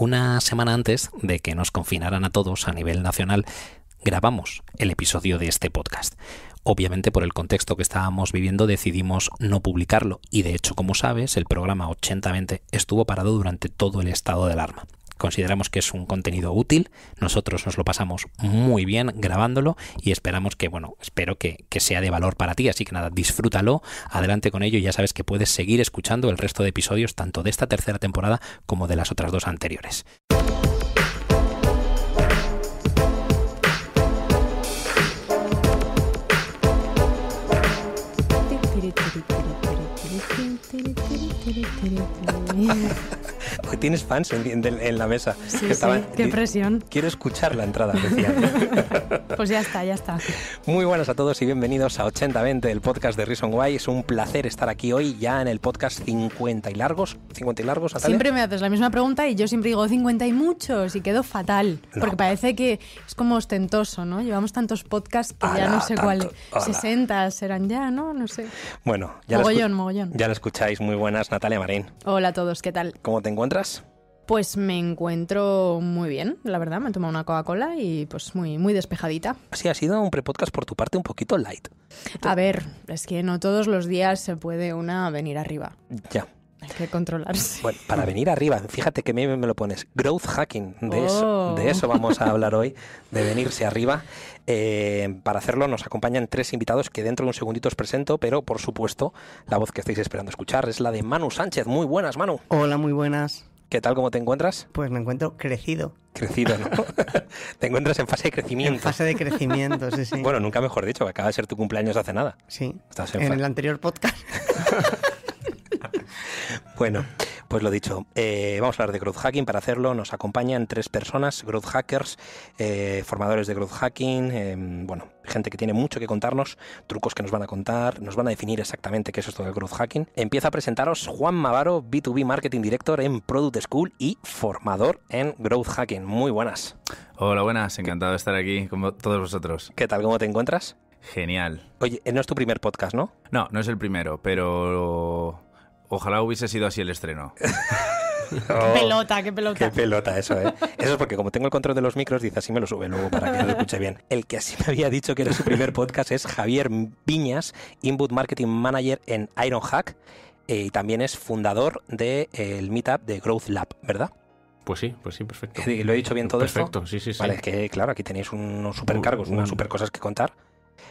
Una semana antes de que nos confinaran a todos a nivel nacional, grabamos el episodio de este podcast. Obviamente por el contexto que estábamos viviendo decidimos no publicarlo y de hecho como sabes el programa 80-20 estuvo parado durante todo el estado de alarma. Consideramos que es un contenido útil, nosotros nos lo pasamos muy bien grabándolo y esperamos que, bueno, espero que, sea de valor para ti, así que nada, disfrútalo, adelante con ello y ya sabes que puedes seguir escuchando el resto de episodios tanto de esta tercera temporada como de las otras dos anteriores. tienes fans en, la mesa. Sí, que sí, qué presión. Quiero escuchar la entrada, pues ya está, ya está. Muy buenas a todos y bienvenidos a 8020, el podcast de Reason Why. Es un placer estar aquí hoy ya en el podcast 50 y largos. 50 y largos, Natalia. Siempre me haces la misma pregunta y yo siempre digo 50 y muchos y quedo fatal. Porque parece que es como ostentoso, ¿no? Llevamos tantos podcasts que ya no sé cuáles. 60 serán ya, ¿no? No sé. Bueno, ya mogollón, mogollón. Ya lo escucháis. Muy buenas, Natalia Marín. Hola a todos, ¿qué tal? ¿Cómo te encuentras? Pues me encuentro muy bien, la verdad. Me he tomado una Coca-Cola y pues muy, muy despejadita. Sí, ha sido un prepodcast por tu parte un poquito light. A ver, es que no todos los días se puede una venir arriba. Ya, hay controlarse. Bueno, para venir arriba, fíjate que me, lo pones. Growth hacking, de, eso, de oh. eso vamos a hablar hoy, de venirse arriba. Eh, para hacerlo nos acompañan tres invitados que dentro de un segundito os presento, pero por supuesto la voz que estáis esperando escuchar es la de Manu Sánchez. Muy buenas, Manu. Hola, muy buenas. ¿Qué tal? ¿Cómo te encuentras? Pues me encuentro crecido. Crecido, ¿no? te encuentras en fase de crecimiento. En fase de crecimiento, sí, sí. Bueno, nunca mejor dicho, acaba de ser tu cumpleaños hace nada. Sí. Estás en el anterior podcast. bueno, pues lo dicho, eh, vamos a hablar de growth hacking. Para hacerlo nos acompañan tres personas, growth hackers, eh, formadores de growth hacking, eh, bueno, gente que tiene mucho que contarnos, trucos que nos van a contar, nos van a definir exactamente qué es esto del growth hacking. Empieza a presentaros Juan Mavaro, B2B Marketing Director en Product School y formador en growth hacking. Muy buenas. Hola, buenas, encantado de estar aquí con todos vosotros. ¿Qué tal? ¿Cómo te encuentras? Genial. Oye, no es tu primer podcast, ¿no? No, no es el primero, pero Ojalá hubiese sido así el estreno. qué oh, pelota, qué pelota. Qué pelota, eso, ¿eh? Eso es porque como tengo el control de los micros, dice así me lo sube luego para que lo escuche bien. El que así me había dicho que era su primer podcast es Javier Viñas, Input Marketing Manager en Ironhack, eh, y también es fundador del de, eh, el Meetup de Growth Lab, ¿verdad? Pues sí, pues sí, perfecto. ¿Lo he dicho bien todo perfecto, sí, sí, sí. Vale, que claro, aquí tenéis unos supercargos, unas super cosas que contar.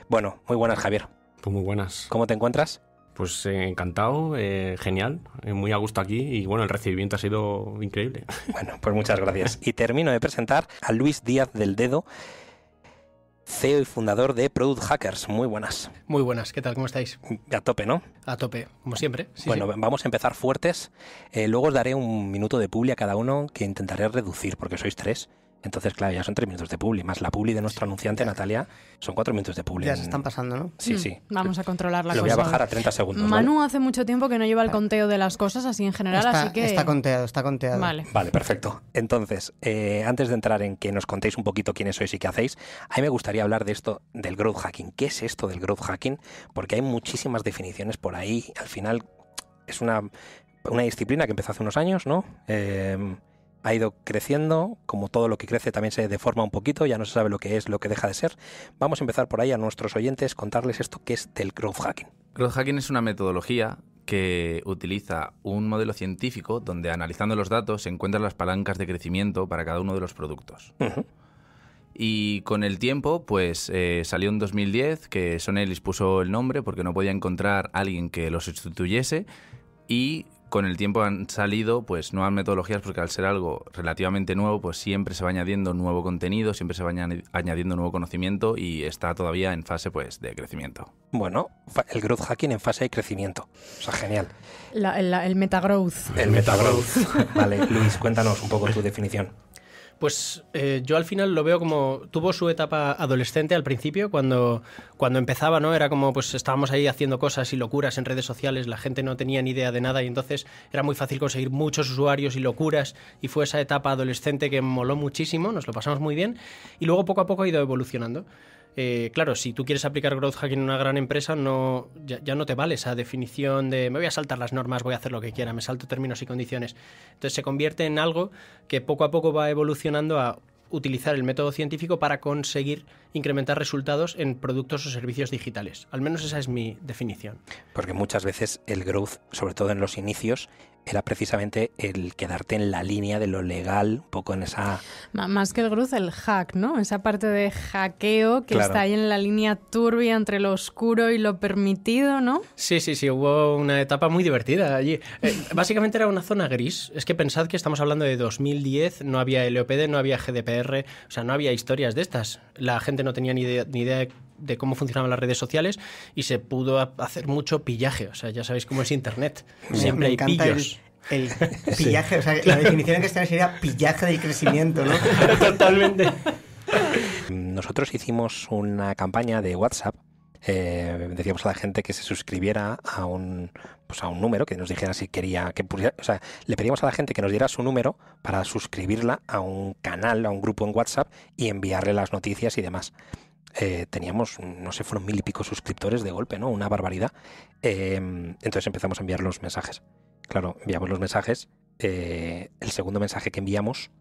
Bueno, muy buenas, Javier. Pues muy buenas. ¿Cómo te encuentras? Pues eh, encantado, eh, genial, eh, muy a gusto aquí y bueno, el recibimiento ha sido increíble. Bueno, pues muchas gracias. Y termino de presentar a Luis Díaz del Dedo, CEO y fundador de Product Hackers. Muy buenas. Muy buenas, ¿qué tal? ¿Cómo estáis? A tope, ¿no? A tope, como siempre. bueno, vamos a empezar fuertes. luego os daré un minuto de publi a cada uno que intentaré reducir porque sois tres. Entonces, claro, ya son tres minutos de publi, más la publi de nuestro anunciante, Natalia, son cuatro minutos de publi. Ya se están pasando, ¿no? Sí, mm, sí. Vamos a controlar la Lo voy a bajar a 30 segundos. Manu hace mucho tiempo que no lleva el conteo de las cosas, así en general, así que... Está conteado, está conteado. Vale. Vale, perfecto. Entonces, eh, antes de entrar en que nos contéis un poquito quiénes sois y qué hacéis, a mí me gustaría hablar de esto del growth hacking. ¿Qué es esto del growth hacking? Porque hay muchísimas definiciones por ahí. Al final, es una, una disciplina que empezó hace unos años, ¿no? Eh, ha ido creciendo, como todo lo que crece también se deforma un poquito, ya no se sabe lo que es, lo que deja de ser. Vamos a empezar por ahí a nuestros oyentes, contarles esto que es del growth hacking. Growth hacking es una metodología que utiliza un modelo científico donde analizando los datos se encuentran las palancas de crecimiento para cada uno de los productos. Y con el tiempo, pues eh, salió en 2010 que Sonelis puso el nombre porque no podía encontrar alguien que lo sustituyese y con el tiempo han salido pues nuevas metodologías porque al ser algo relativamente nuevo pues siempre se va añadiendo nuevo contenido, siempre se va añadiendo nuevo conocimiento y está todavía en fase pues de crecimiento. Bueno, el growth hacking en fase de crecimiento. O sea, genial. el metagrowth. El metagrowth. vale, Luis, cuéntanos un poco tu definición. Pues eh, yo al final lo veo como tuvo su etapa adolescente al principio, cuando, cuando empezaba, ¿no? Era como pues estábamos ahí haciendo cosas y locuras en redes sociales, la gente no tenía ni idea de nada y entonces era muy fácil conseguir muchos usuarios y locuras y fue esa etapa adolescente que moló muchísimo, nos lo pasamos muy bien y luego poco a poco ha ido evolucionando. Eh, claro, si tú quieres aplicar growth hacking en una gran empresa, no, ya, ya, no te vale esa definición de me voy a saltar las normas, voy a hacer lo que quiera, me salto términos y condiciones. Entonces se convierte en algo que poco a poco va evolucionando a utilizar el método científico para conseguir incrementar resultados en productos o servicios digitales. Al menos esa es mi definición. Porque muchas veces el growth, sobre todo en los inicios, era precisamente el quedarte en la línea de lo legal, un poco en esa... Más que el gruz, el hack, ¿no? Esa parte de hackeo que está ahí en la línea turbia entre lo oscuro y lo permitido, ¿no? Sí, sí, sí, hubo una etapa muy divertida allí. Eh, básicamente era una zona gris. Es que pensad que estamos hablando de 2010, no había LOPD, no había GDPR, o sea, no había historias de estas. La gente no tenía ni idea, ni idea de de cómo funcionaban las redes sociales y se pudo hacer mucho pillaje. O sea, ya sabéis cómo es Internet. Siempre hay pillos. El, pillaje, o sea, la definición en castellano sería pillaje del crecimiento, ¿no? Totalmente. Nosotros hicimos una campaña de WhatsApp eh, decíamos a la gente que se suscribiera a un, pues a un número, que nos dijera si quería que o sea, le pedíamos a la gente que nos diera su número para suscribirla a un canal, a un grupo en WhatsApp y enviarle las noticias y demás. Eh, teníamos, no sé, fueron mil y pico suscriptores de golpe, ¿no? Una barbaridad. Em, entonces empezamos a enviar los mensajes. Claro, enviamos los mensajes. Eh, el segundo mensaje que enviamos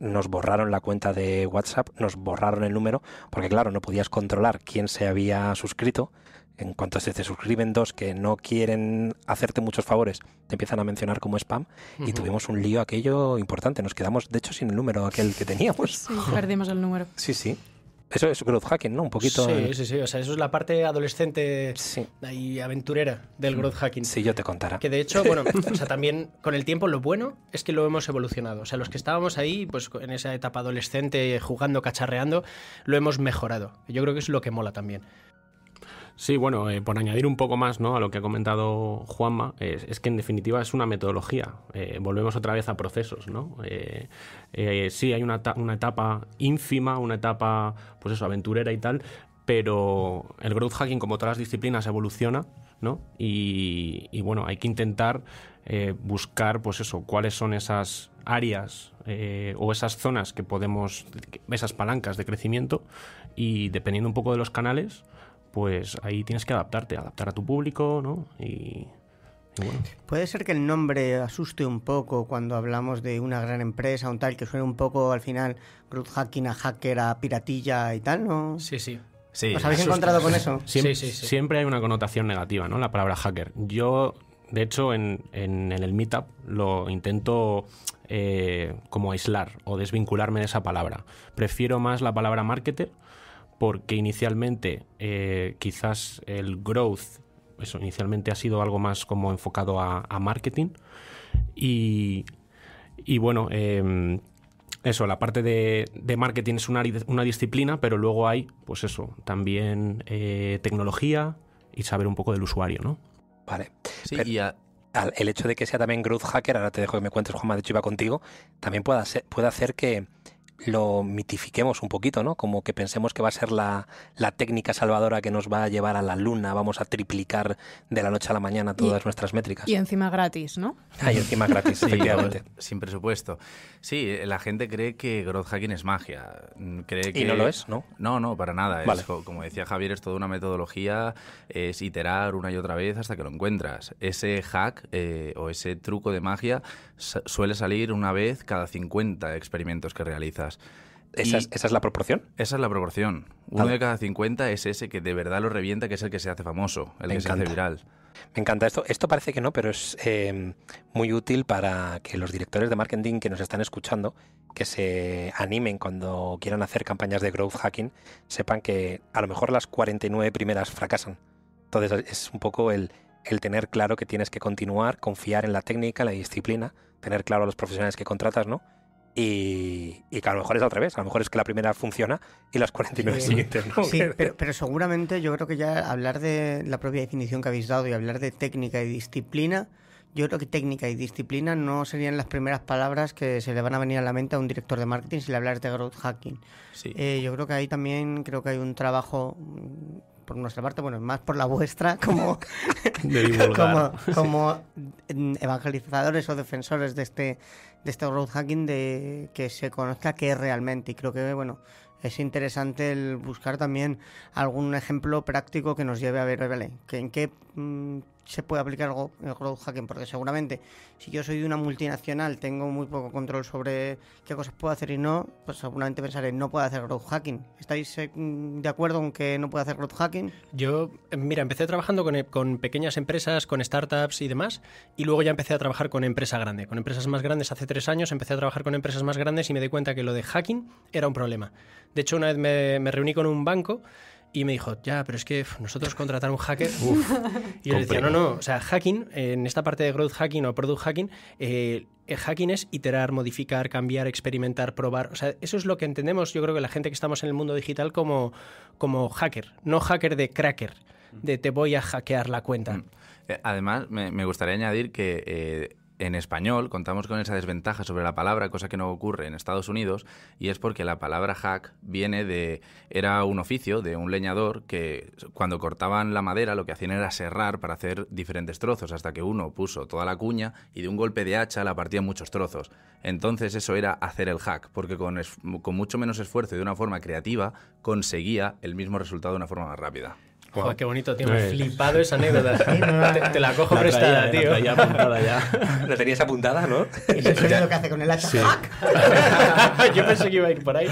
nos borraron la cuenta de WhatsApp, nos borraron el número, porque claro, no podías controlar quién se había suscrito. En cuanto se te suscriben dos que no quieren hacerte muchos favores, te empiezan a mencionar como spam y tuvimos un lío aquello importante. Nos quedamos, de hecho, sin el número aquel que teníamos. Sí, perdimos el número. Sí, sí. Eso es growth hacking, ¿no? Un poquito. Sí, sí, sí. O sea, eso es la parte adolescente y aventurera del growth hacking. sí, yo te contara. Que de hecho, bueno, también con el tiempo lo bueno es que lo hemos evolucionado. O sea, los que estábamos ahí, pues en esa etapa adolescente, jugando, cacharreando, lo hemos mejorado. Yo creo que es lo que mola también. Sí, bueno, eh, por añadir un poco más ¿no? a lo que ha comentado Juanma, es, que en definitiva es una metodología. Eh, volvemos otra vez a procesos, ¿no? Eh, sí, hay una, etapa ínfima, una etapa, pues eso, aventurera y tal, pero el growth hacking, como todas las disciplinas, evoluciona, ¿no? Y, bueno, hay que intentar buscar, pues eso, cuáles son esas áreas o esas zonas que podemos, esas palancas de crecimiento y dependiendo un poco de los canales, pues ahí tienes que adaptarte, adaptar a tu público, ¿no? Y, bueno. Puede ser que el nombre asuste un poco cuando hablamos de una gran empresa, un tal, que suene un poco al final growth hacking a hacker, a piratilla y tal, ¿no? Sí, sí. ¿Os habéis encontrado con eso? Siempre, sí, sí, siempre hay una connotación negativa, ¿no? La palabra hacker. Yo, de hecho, en, el meetup lo intento eh, como aislar o desvincularme de esa palabra. Prefiero más la palabra marketer porque inicialmente eh, quizás el growth, eso inicialmente ha sido algo más como enfocado a, marketing y, bueno, em, eso, la parte de, marketing es una, disciplina, pero luego hay, pues eso, también eh, tecnología y saber un poco del usuario, ¿no? Vale. Sí, y el hecho de que sea también growth hacker, ahora te dejo que me cuentes, Juanma, de hecho iba contigo, también puede hacer que, lo mitifiquemos un poquito, ¿no? Como que pensemos que va a ser la, técnica salvadora que nos va a llevar a la luna, vamos a triplicar de la noche a la mañana todas nuestras métricas. Y encima gratis, ¿no? Ah, y encima gratis, sin presupuesto. Sí, la gente cree que growth hacking es magia. Mm, cree que... Y no lo es, ¿no? No, no, para nada. como decía Javier, es toda una metodología, es iterar una y otra vez hasta que lo encuentras. Ese hack eh, o ese truco de magia suele salir una vez cada 50 experimentos que realizas. ¿Esa es, la proporción? Esa es la proporción. Uno de cada 50 es ese que de verdad lo revienta, que es el que se hace famoso, el que se hace viral. Me encanta esto. Esto parece que no, pero es eh, muy útil para que los directores de marketing que nos están escuchando, que se animen cuando quieran hacer campañas de growth hacking, sepan que a lo mejor las 49 primeras fracasan. Entonces es un poco el, el tener claro que tienes que continuar, confiar en la técnica, la disciplina, tener claro a los profesionales que contratas, ¿no? Y, que a lo mejor es al revés, a lo mejor es que la primera funciona y las 49 siguientes no. Sí, pero, seguramente yo creo que ya hablar de la propia definición que habéis dado y hablar de técnica y disciplina, yo creo que técnica y disciplina no serían las primeras palabras que se le van a venir a la mente a un director de marketing si le hablas de growth hacking. Eh, yo creo que ahí también creo que hay un trabajo mm, por nuestra parte, bueno, más por la vuestra, como, como mm, evangelizadores o defensores de este de este road hacking de que se conozca qué es realmente. Y creo que, bueno, es interesante el buscar también algún ejemplo práctico que nos lleve a ver, vale, que en qué mm, se puede aplicar algo el growth hacking, porque seguramente si yo soy de una multinacional, tengo muy poco control sobre qué cosas puedo hacer y no, pues seguramente pensaré, no puedo hacer growth hacking. ¿Estáis eh, de acuerdo en que no puedo hacer growth hacking? Yo, eh, mira, empecé trabajando con, eh, con pequeñas empresas, con startups y demás, y luego ya empecé a trabajar con empresa grande, con empresas más grandes. Hace tres años empecé a trabajar con empresas más grandes y me di cuenta que lo de hacking era un problema. De hecho, una vez me, me reuní con un banco, y me dijo, ya, pero es que nosotros contratar un hacker. y yo le decía, no, no, o sea, hacking, en esta parte de growth hacking o product hacking, eh, hacking es iterar, modificar, cambiar, experimentar, probar. O sea, eso es lo que entendemos, yo creo que la gente que estamos en el mundo digital como, como hacker, no hacker de cracker, mm. de te voy a hackear la cuenta. Mm. Eh, además, me, gustaría añadir que eh, en español contamos con esa desventaja sobre la palabra, cosa que no ocurre en Estados Unidos, y es porque la palabra hack viene de. era un oficio de un leñador que cuando cortaban la madera lo que hacían era serrar para hacer diferentes trozos, hasta que uno puso toda la cuña y de un golpe de hacha la partía en muchos trozos. Entonces eso era hacer el hack, porque con, con mucho menos esfuerzo y de una forma creativa conseguía el mismo resultado de una forma más rápida. Joder, qué bonito, tío. Me flipado esa anécdota. te, la cojo prestada, tío. La, apuntada ya. la tenías apuntada, ¿no? Es lo que hace con el hacha. Yo pensé que iba a ir por ahí.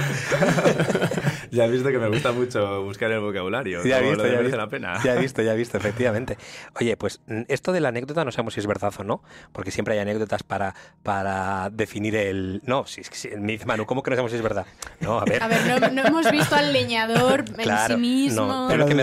ya has visto que me gusta mucho buscar el vocabulario. Ya he visto, ya la pena. Ya he visto, ya he visto, efectivamente. Oye, pues mm, esto de la anécdota no sabemos si es verdad o no, porque siempre hay anécdotas para, para definir el. No, si, me dice Manu, ¿cómo que no sabemos si es verdad? No, a ver. A ver, no, hemos visto al leñador el en sí mismo. No, pero, que me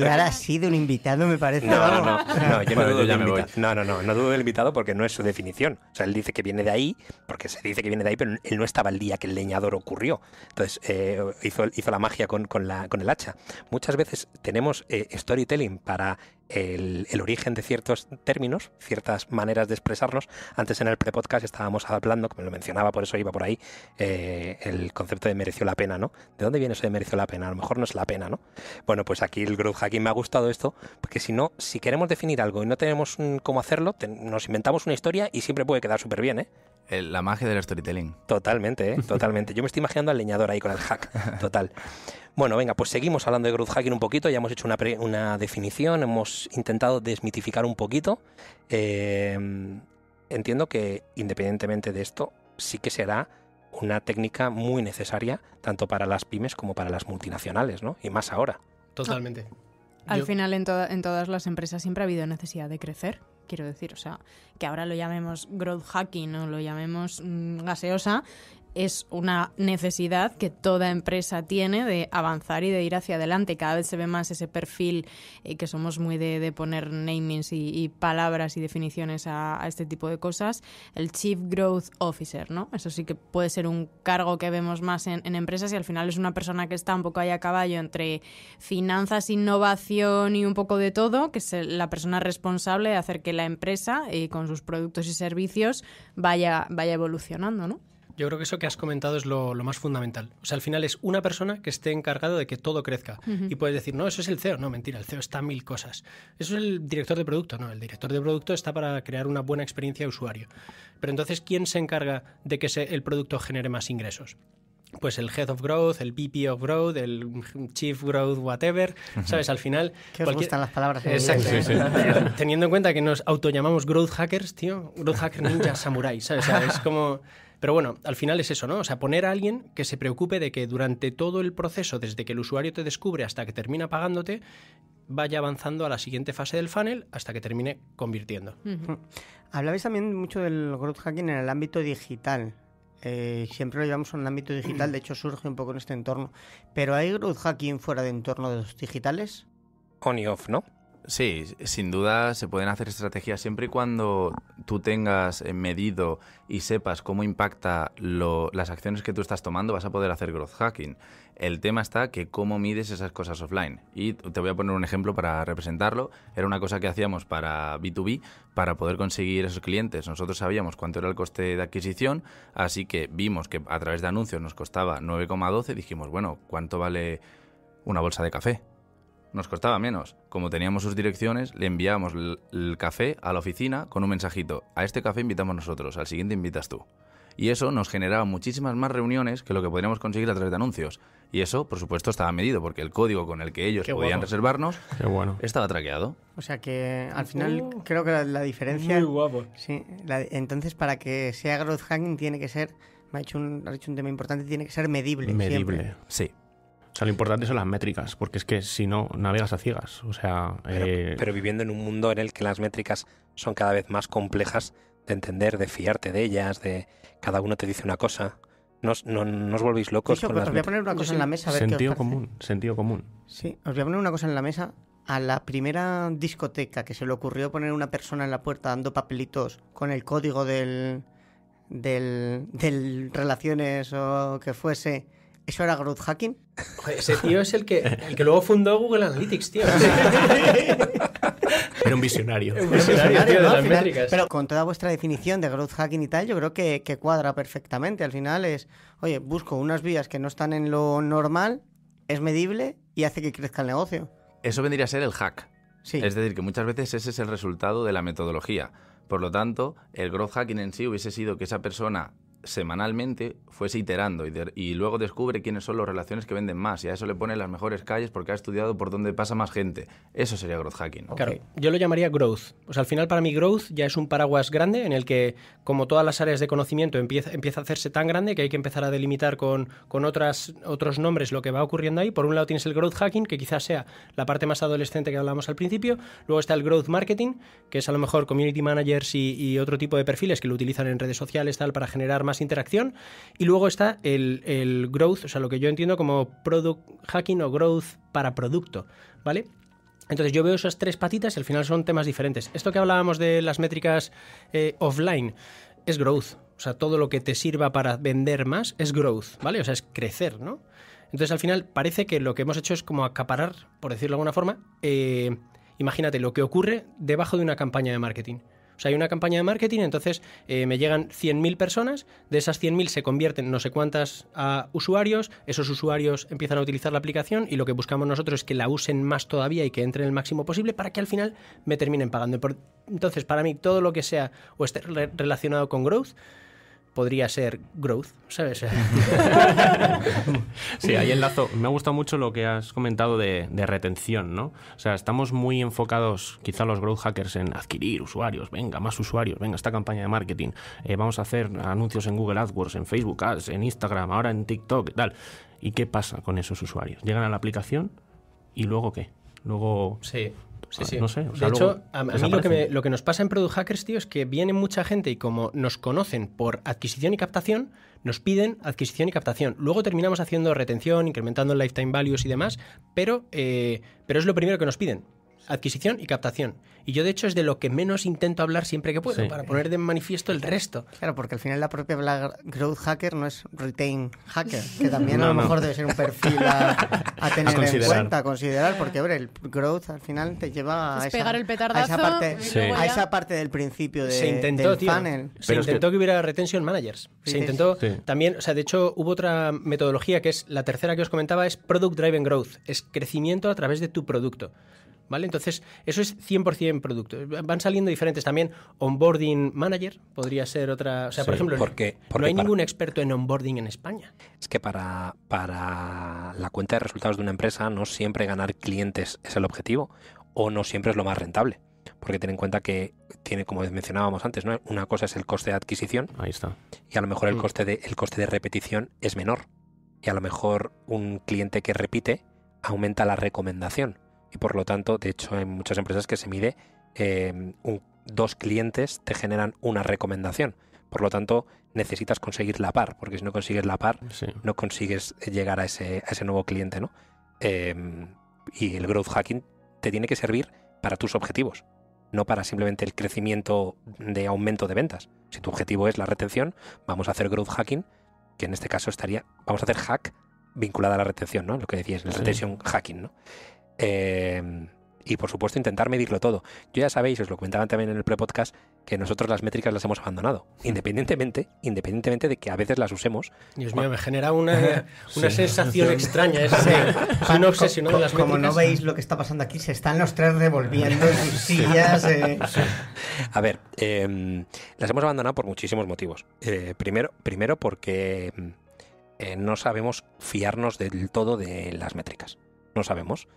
un invitado, me parece. No, no, no, no, no dudo No, no, dudo del invitado porque no es su definición. O sea, él dice que viene de ahí, porque se dice que viene de ahí, pero él no estaba el día que el leñador ocurrió. Entonces, eh, hizo, hizo la magia con, la, con el hacha. Muchas veces tenemos eh, storytelling para el, origen de ciertos términos, ciertas maneras de expresarnos. Antes en el prepodcast estábamos hablando, como lo mencionaba, por eso iba por ahí, eh, el concepto de mereció la pena, ¿no? ¿De dónde viene eso de mereció la pena? A lo mejor no es la pena, ¿no? Bueno, pues aquí el growth hacking me ha gustado esto, porque si no, si queremos definir algo y no tenemos cómo hacerlo, nos inventamos una historia y siempre puede quedar súper bien, ¿eh? la magia del storytelling. Totalmente, ¿eh? totalmente. Yo me estoy imaginando al leñador ahí con el hack. Total. Bueno, venga, pues seguimos hablando de growth hacking un poquito. Ya hemos hecho una, una definición, hemos intentado desmitificar un poquito. Eh, entiendo que independientemente de esto, sí que será una técnica muy necesaria tanto para las pymes como para las multinacionales, ¿no? Y más ahora. Totalmente. Al final en, en todas las empresas siempre ha habido necesidad de crecer quiero decir, o sea, que ahora lo llamemos growth hacking o lo llamemos mm, gaseosa, es una necesidad que toda empresa tiene de avanzar y de ir hacia adelante. Cada vez se ve más ese perfil eh, que somos muy de, poner namings y, palabras y definiciones a, este tipo de cosas. El Chief Growth Officer, ¿no? Eso sí que puede ser un cargo que vemos más en, empresas y al final es una persona que está un poco ahí a caballo entre finanzas, innovación y un poco de todo, que es la persona responsable de hacer que la empresa, eh, con sus productos y servicios, vaya, vaya evolucionando, ¿no? Yo creo que eso que has comentado es lo, más fundamental. O sea, al final es una persona que esté encargado de que todo crezca. Y puedes decir, no, eso es el CEO. No, mentira, el CEO está mil cosas. Eso es el director de producto. No, el director de producto está para crear una buena experiencia de usuario. Pero entonces, ¿quién se encarga de que el producto genere más ingresos? pues el Head of Growth, el VP of Growth, el Chief Growth, whatever. ¿Sabes? Al final. ¿Qué os gustan las palabras? Exacto. ¿eh? Teniendo en cuenta que nos autollamamos Growth Hackers, tío. Growth Hacker Ninja Samurai, ¿sabes? O sea, es como. Pero bueno, al final es eso, ¿no? O sea, poner a alguien que se preocupe de que durante todo el proceso, desde que el usuario te descubre hasta que termina pagándote, vaya avanzando a la siguiente fase del funnel hasta que termine convirtiendo. Mm. Hablabais también mucho del growth hacking en el ámbito digital. Eh, siempre lo llevamos a un ámbito digital, de hecho surge un poco en este entorno. ¿Pero hay growth hacking fuera de entornos digitales? On y off, ¿no? Sí, sin duda se pueden hacer estrategias siempre y cuando tú tengas eh, medido y sepas cómo impacta las acciones que tú estás tomando, vas a poder hacer growth hacking. El tema está que cómo mides esas cosas offline. Y te voy a poner un ejemplo para representarlo. Era una cosa que hacíamos para B2B para poder conseguir esos clientes. Nosotros sabíamos cuánto era el coste de adquisición, así que vimos que a través de anuncios nos costaba 9,12. Dijimos, bueno, ¿cuánto vale una bolsa de café? nos costaba menos. Como teníamos sus direcciones, le enviábamos el café a la oficina con un mensajito. A este café invitamos nosotros, al siguiente invitas tú. Y eso nos generaba muchísimas más reuniones que lo que podríamos conseguir a través de anuncios. Y eso, por supuesto, estaba medido, porque el código con el que ellos podían reservarnos bueno. estaba traqueado. O sea que al final oh. creo que la, diferencia... Muy guapo. Sí, entonces para que sea growth hacking tiene que ser, me ha hecho un, un tema importante, tiene que ser medible. Medible. Sí. O sea, lo importante son las métricas, porque es que si no, navegas a ciegas. O sea, eh, pero, viviendo en un mundo en el que las métricas son cada vez más complejas de entender, de fiarte de ellas, de cada uno te dice una cosa. No, os volvéis locos. con pues las os voy a poner una cosa en la mesa. A sentido común, sentido común. Sí, os voy a poner una cosa en la mesa. A la primera discoteca que se le ocurrió poner una persona en la puerta dando papelitos con el código del, del, del relaciones o que fuese ¿Eso era growth hacking? ese tío es el que, luego fundó Google Analytics, tío. Era un visionario. Pero con toda vuestra definición de growth hacking y tal, yo creo que, cuadra perfectamente. Al final es, oye, busco unas vías que no están en lo normal, es medible y hace que crezca el negocio. Eso vendría a ser el hack. Sí. Es decir, que muchas veces ese es el resultado de la metodología. Por lo tanto, el growth hacking en sí hubiese sido que esa persona semanalmente fuese iterando y, luego descubre quiénes son las relaciones que venden más y a eso le pone las mejores calles porque ha estudiado por dónde pasa más gente. Eso sería growth hacking. Claro, yo lo llamaría growth. O al final para mí growth ya es un paraguas grande en el que como todas las áreas de conocimiento empieza, empieza a hacerse tan grande que hay que empezar a delimitar con, con otras, otros nombres lo que va ocurriendo ahí. Por un lado tienes el growth hacking, que quizás sea la parte más adolescente que hablábamos al principio. Luego está el growth marketing, que es a lo mejor community managers y, y otro tipo de perfiles que lo utilizan en redes sociales tal para generar más interacción. Y luego está el, growth, o sea, lo que yo entiendo como product hacking o growth para producto, ¿vale? Entonces yo veo esas tres patitas y al final son temas diferentes. Esto que hablábamos de las métricas eh, offline es growth. O sea, todo lo que te sirva para vender más es growth, ¿vale? O sea, es crecer, ¿no? Entonces al final parece que lo que hemos hecho es como acaparar, por decirlo de alguna forma, eh, imagínate lo que ocurre debajo de una campaña de marketing. O hay una campaña de marketing, entonces eh, me llegan 100.000 personas, de esas 100.000 se convierten no sé cuántas a usuarios, esos usuarios empiezan a utilizar la aplicación y lo que buscamos nosotros es que la usen más todavía y que entren el máximo posible para que al final me terminen pagando. Entonces, para mí, todo lo que sea o esté relacionado con growth, podría ser growth, ¿sabes? sí, ahí enlazo. Me ha gustado mucho lo que has comentado de, retención, ¿no? O sea, estamos muy enfocados, quizá los growth hackers, en adquirir usuarios, venga, más usuarios, venga, esta campaña de marketing, eh, vamos a hacer anuncios en Google AdWords, en Facebook Ads, en Instagram, ahora en TikTok, tal. ¿Y qué pasa con esos usuarios? Llegan a la aplicación y luego qué? Luego... Sí. Sí, de hecho, a, mí lo que, nos pasa en Product Hackers, tío, es que viene mucha gente y como nos conocen por adquisición y captación, nos piden adquisición y captación. Luego terminamos haciendo retención, incrementando lifetime values y demás, pero, eh, pero es lo primero que nos piden adquisición y captación. Y yo, de hecho, es de lo que menos intento hablar siempre que puedo, para poner de manifiesto el resto. Claro, porque al final la propia growth hacker no es retain hacker, que también a lo mejor debe ser un perfil a, tener en cuenta, a considerar, porque el growth al final te lleva a, esa, el a esa, parte, a esa parte del principio de, panel. Se intentó que... hubiera retention managers. se intentó también, o sea, de hecho, hubo otra metodología que es la tercera que os comentaba, es product driven growth, es crecimiento a través de tu producto. ¿Vale? Entonces, eso es 100% producto. Van saliendo diferentes también. Onboarding manager podría ser otra. O sea, por ejemplo, no hay ningún experto en onboarding en España. Es que para, para la cuenta de resultados de una empresa no siempre ganar clientes es el objetivo o no siempre es lo más rentable. Porque ten en cuenta que tiene, como mencionábamos antes, ¿no? una cosa es el coste de adquisición. Ahí está. Y a lo mejor el mm. coste de, el coste de repetición es menor. Y a lo mejor un cliente que repite aumenta la recomendación y por lo tanto, de hecho, hay muchas empresas que se mide em, dos clientes te generan una recomendación. Por lo tanto, necesitas conseguir la par, porque si no consigues la par, no consigues llegar a ese, nuevo cliente, ¿no? Em, y el growth hacking te tiene que servir para tus objetivos, no para simplemente el crecimiento de aumento de ventas. Si tu objetivo es la retención, vamos a hacer growth hacking, que en este caso estaría, vamos a hacer hack vinculada a la retención, ¿no? Lo que decías, el retention hacking, ¿no? Em, y por supuesto intentar medirlo todo. Yo ya sabéis, os lo comentaban también en el pre-podcast que nosotros las métricas las hemos abandonado, mm. independientemente, independientemente de que a veces las usemos. Dios mío, me genera una, sensación extraña Ese sí. obsesionado las métricas. Como no veis lo que está pasando aquí, se están los tres revolviendo en sus sillas. Eh. A ver, em, las hemos abandonado por muchísimos motivos. Eh, primero, primero porque eh, no sabemos fiarnos del todo de las métricas. No sabemos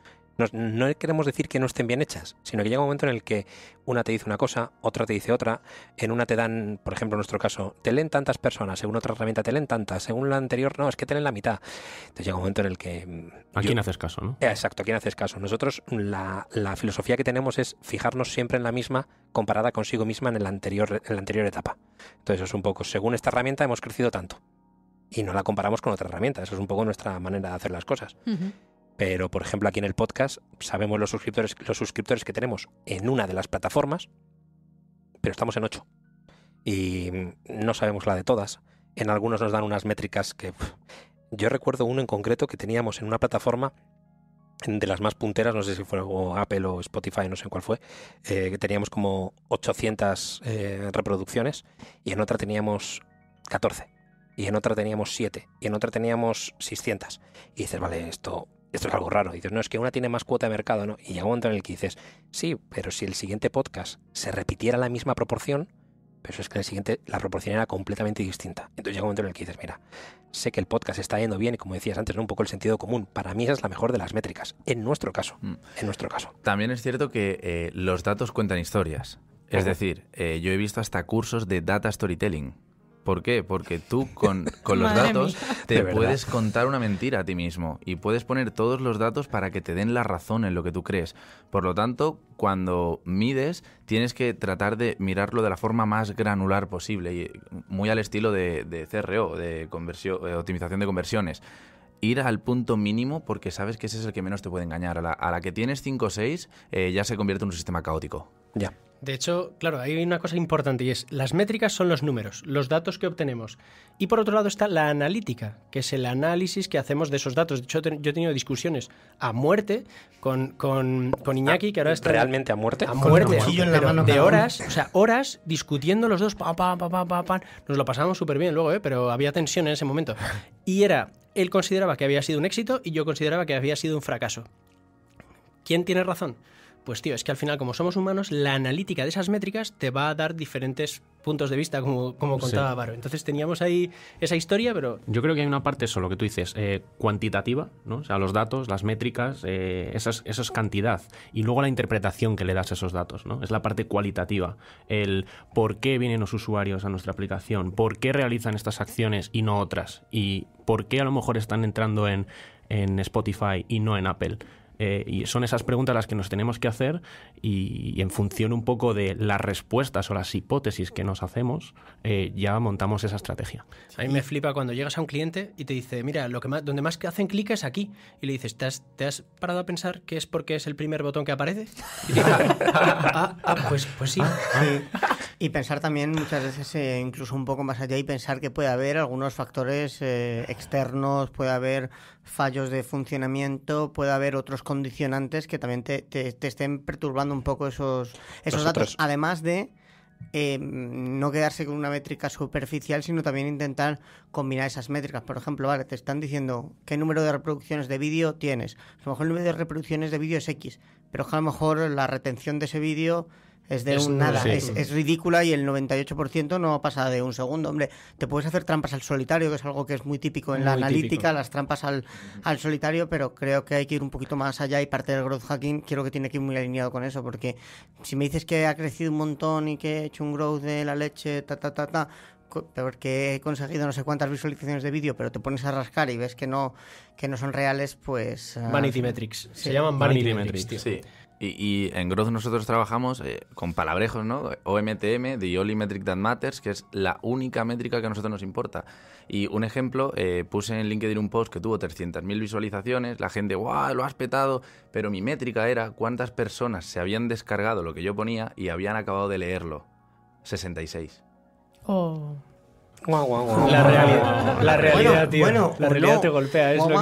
no queremos decir que no estén bien hechas, sino que llega un momento en el que una te dice una cosa, otra te dice otra, en una te dan, por ejemplo, en nuestro caso, te leen tantas personas, según otra herramienta te leen tantas, según la anterior no, es que te leen la mitad. Entonces llega un momento en el que... Mm, ¿A quién haces caso? ¿no? Exacto, ¿a quién haces caso? Nosotros la, filosofía que tenemos es fijarnos siempre en la misma comparada consigo misma en, la anterior, en la anterior etapa. Entonces es un poco, según esta herramienta hemos crecido tanto. Y no la comparamos con otra herramienta. Eso es un poco nuestra manera de hacer las cosas. Pero, por ejemplo, aquí en el podcast sabemos los suscriptores, los suscriptores que tenemos en una de las plataformas, pero estamos en ocho. Y no sabemos la de todas. En algunos nos dan unas métricas que... yo recuerdo uno en concreto que teníamos en una plataforma de las más punteras, no sé si fue Apple o Spotify, no sé cuál fue, eh, que teníamos como 800 eh, reproducciones y en otra teníamos 14 y en otra teníamos 7 y en otra teníamos 600. Y dices, vale, esto esto es algo raro. Dices, no, es que una tiene más cuota de mercado, ¿no? Y llega un momento en el que dices, sí, pero si el siguiente podcast se repitiera la misma proporción, pero es que el siguiente la proporción era completamente distinta. Entonces llega un momento en el que dices, mira, sé que el podcast está yendo bien y como decías antes, un poco el sentido común. Para mí esa es la mejor de las métricas, en nuestro caso. Mm. En nuestro caso. También es cierto que eh, los datos cuentan historias. Es decir, eh, yo he visto hasta cursos de data storytelling ¿Por qué? Porque tú con, los datos te puedes contar una mentira a ti mismo y puedes poner todos los datos para que te den la razón en lo que tú crees. Por lo tanto, cuando mides, tienes que tratar de mirarlo de la forma más granular posible, y eh, muy al estilo de, de CRO, de, eh, optimización de conversiones ir al punto mínimo porque sabes que ese es el que menos te puede engañar. A la, que tienes 5 o 6 eh, ya se convierte en un sistema caótico. Ya. De hecho, claro, hay una cosa importante y es, las métricas son los números, los datos que obtenemos. Y por otro lado está la analítica, que es el análisis que hacemos de esos datos. De hecho, yo he tenido discusiones a muerte con, ah, Iñaki, que ahora está... ¿Realmente a muerte? A muerte, con en la mano de horas, o sea, horas discutiendo los dos, pa, pa, pa, pa nos lo pasábamos súper bien luego, ¿eh? pero había tensión en ese momento. Y era, él consideraba que había sido un éxito y yo consideraba que había sido un fracaso. ¿Quién tiene razón? Pues tío, es que al final, como somos humanos, la analítica de esas métricas te va a dar diferentes puntos de vista, como, contaba sí. Entonces teníamos ahí esa historia, pero... Yo creo que hay una parte, eso, lo que tú dices, eh, cuantitativa, ¿no? O sea, los datos, las métricas, eh, esas, es cantidad. Y luego la interpretación que le das a esos datos, ¿no? Es la parte cualitativa. El por qué vienen los usuarios a nuestra aplicación, por qué realizan estas acciones y no otras, y por qué a lo mejor están entrando en en Spotify y no en Apple. Eh, y son esas preguntas las que nos tenemos que hacer y, en función un poco de las respuestas o las hipótesis que nos hacemos, eh, ya montamos esa estrategia. A mí me flipa cuando llegas a un cliente y te dice, mira, lo que más, donde más hacen clic es aquí. Y le dices, ¿te has, ¿te has, parado a pensar que es porque es el primer botón que aparece? Y ah, ah, ah, pues, pues sí. Ah, y pensar también muchas veces eh, incluso un poco más allá y pensar que puede haber algunos factores eh, externos, puede haber fallos de funcionamiento, puede haber otros condicionantes que también te, te, estén perturbando un poco esos, esos datos, además de... Em, no quedarse con una métrica superficial, sino también intentar combinar esas métricas. Por ejemplo, te están diciendo qué número de reproducciones de vídeo tienes. A lo mejor el número de reproducciones de vídeo es X, pero a lo mejor la retención de ese vídeo es de un nada, es, ridícula y el 98% no pasa de un segundo. Hombre, te puedes hacer trampas al solitario, que es algo que es muy típico en la analítica, las trampas al, solitario, pero creo que hay que ir un poquito más allá y parte del growth hacking creo que tiene que ir muy alineado con eso, porque si me dices que ha crecido un montón y que he hecho un growth de la leche, ta, ta, ta, ta, porque he conseguido no sé cuántas visualizaciones de vídeo, pero te pones a rascar y ves que no, que no son reales, pues... Ah, Vanity Metrics. Se llaman Vanity, Metrics, Sí. Y, en Growth nosotros trabajamos eh, con palabrejos, ¿no? OMTM, The Only Metric That Matters, que es la única métrica que a nosotros nos importa. Y un ejemplo, eh, puse en LinkedIn un post que tuvo 300.000 visualizaciones, la gente, ¡guau! Lo has petado, pero mi métrica era cuántas personas se habían descargado lo que yo ponía y habían acabado de leerlo. 66. Oh. La realidad, la realidad tío. la realidad te golpea, es lo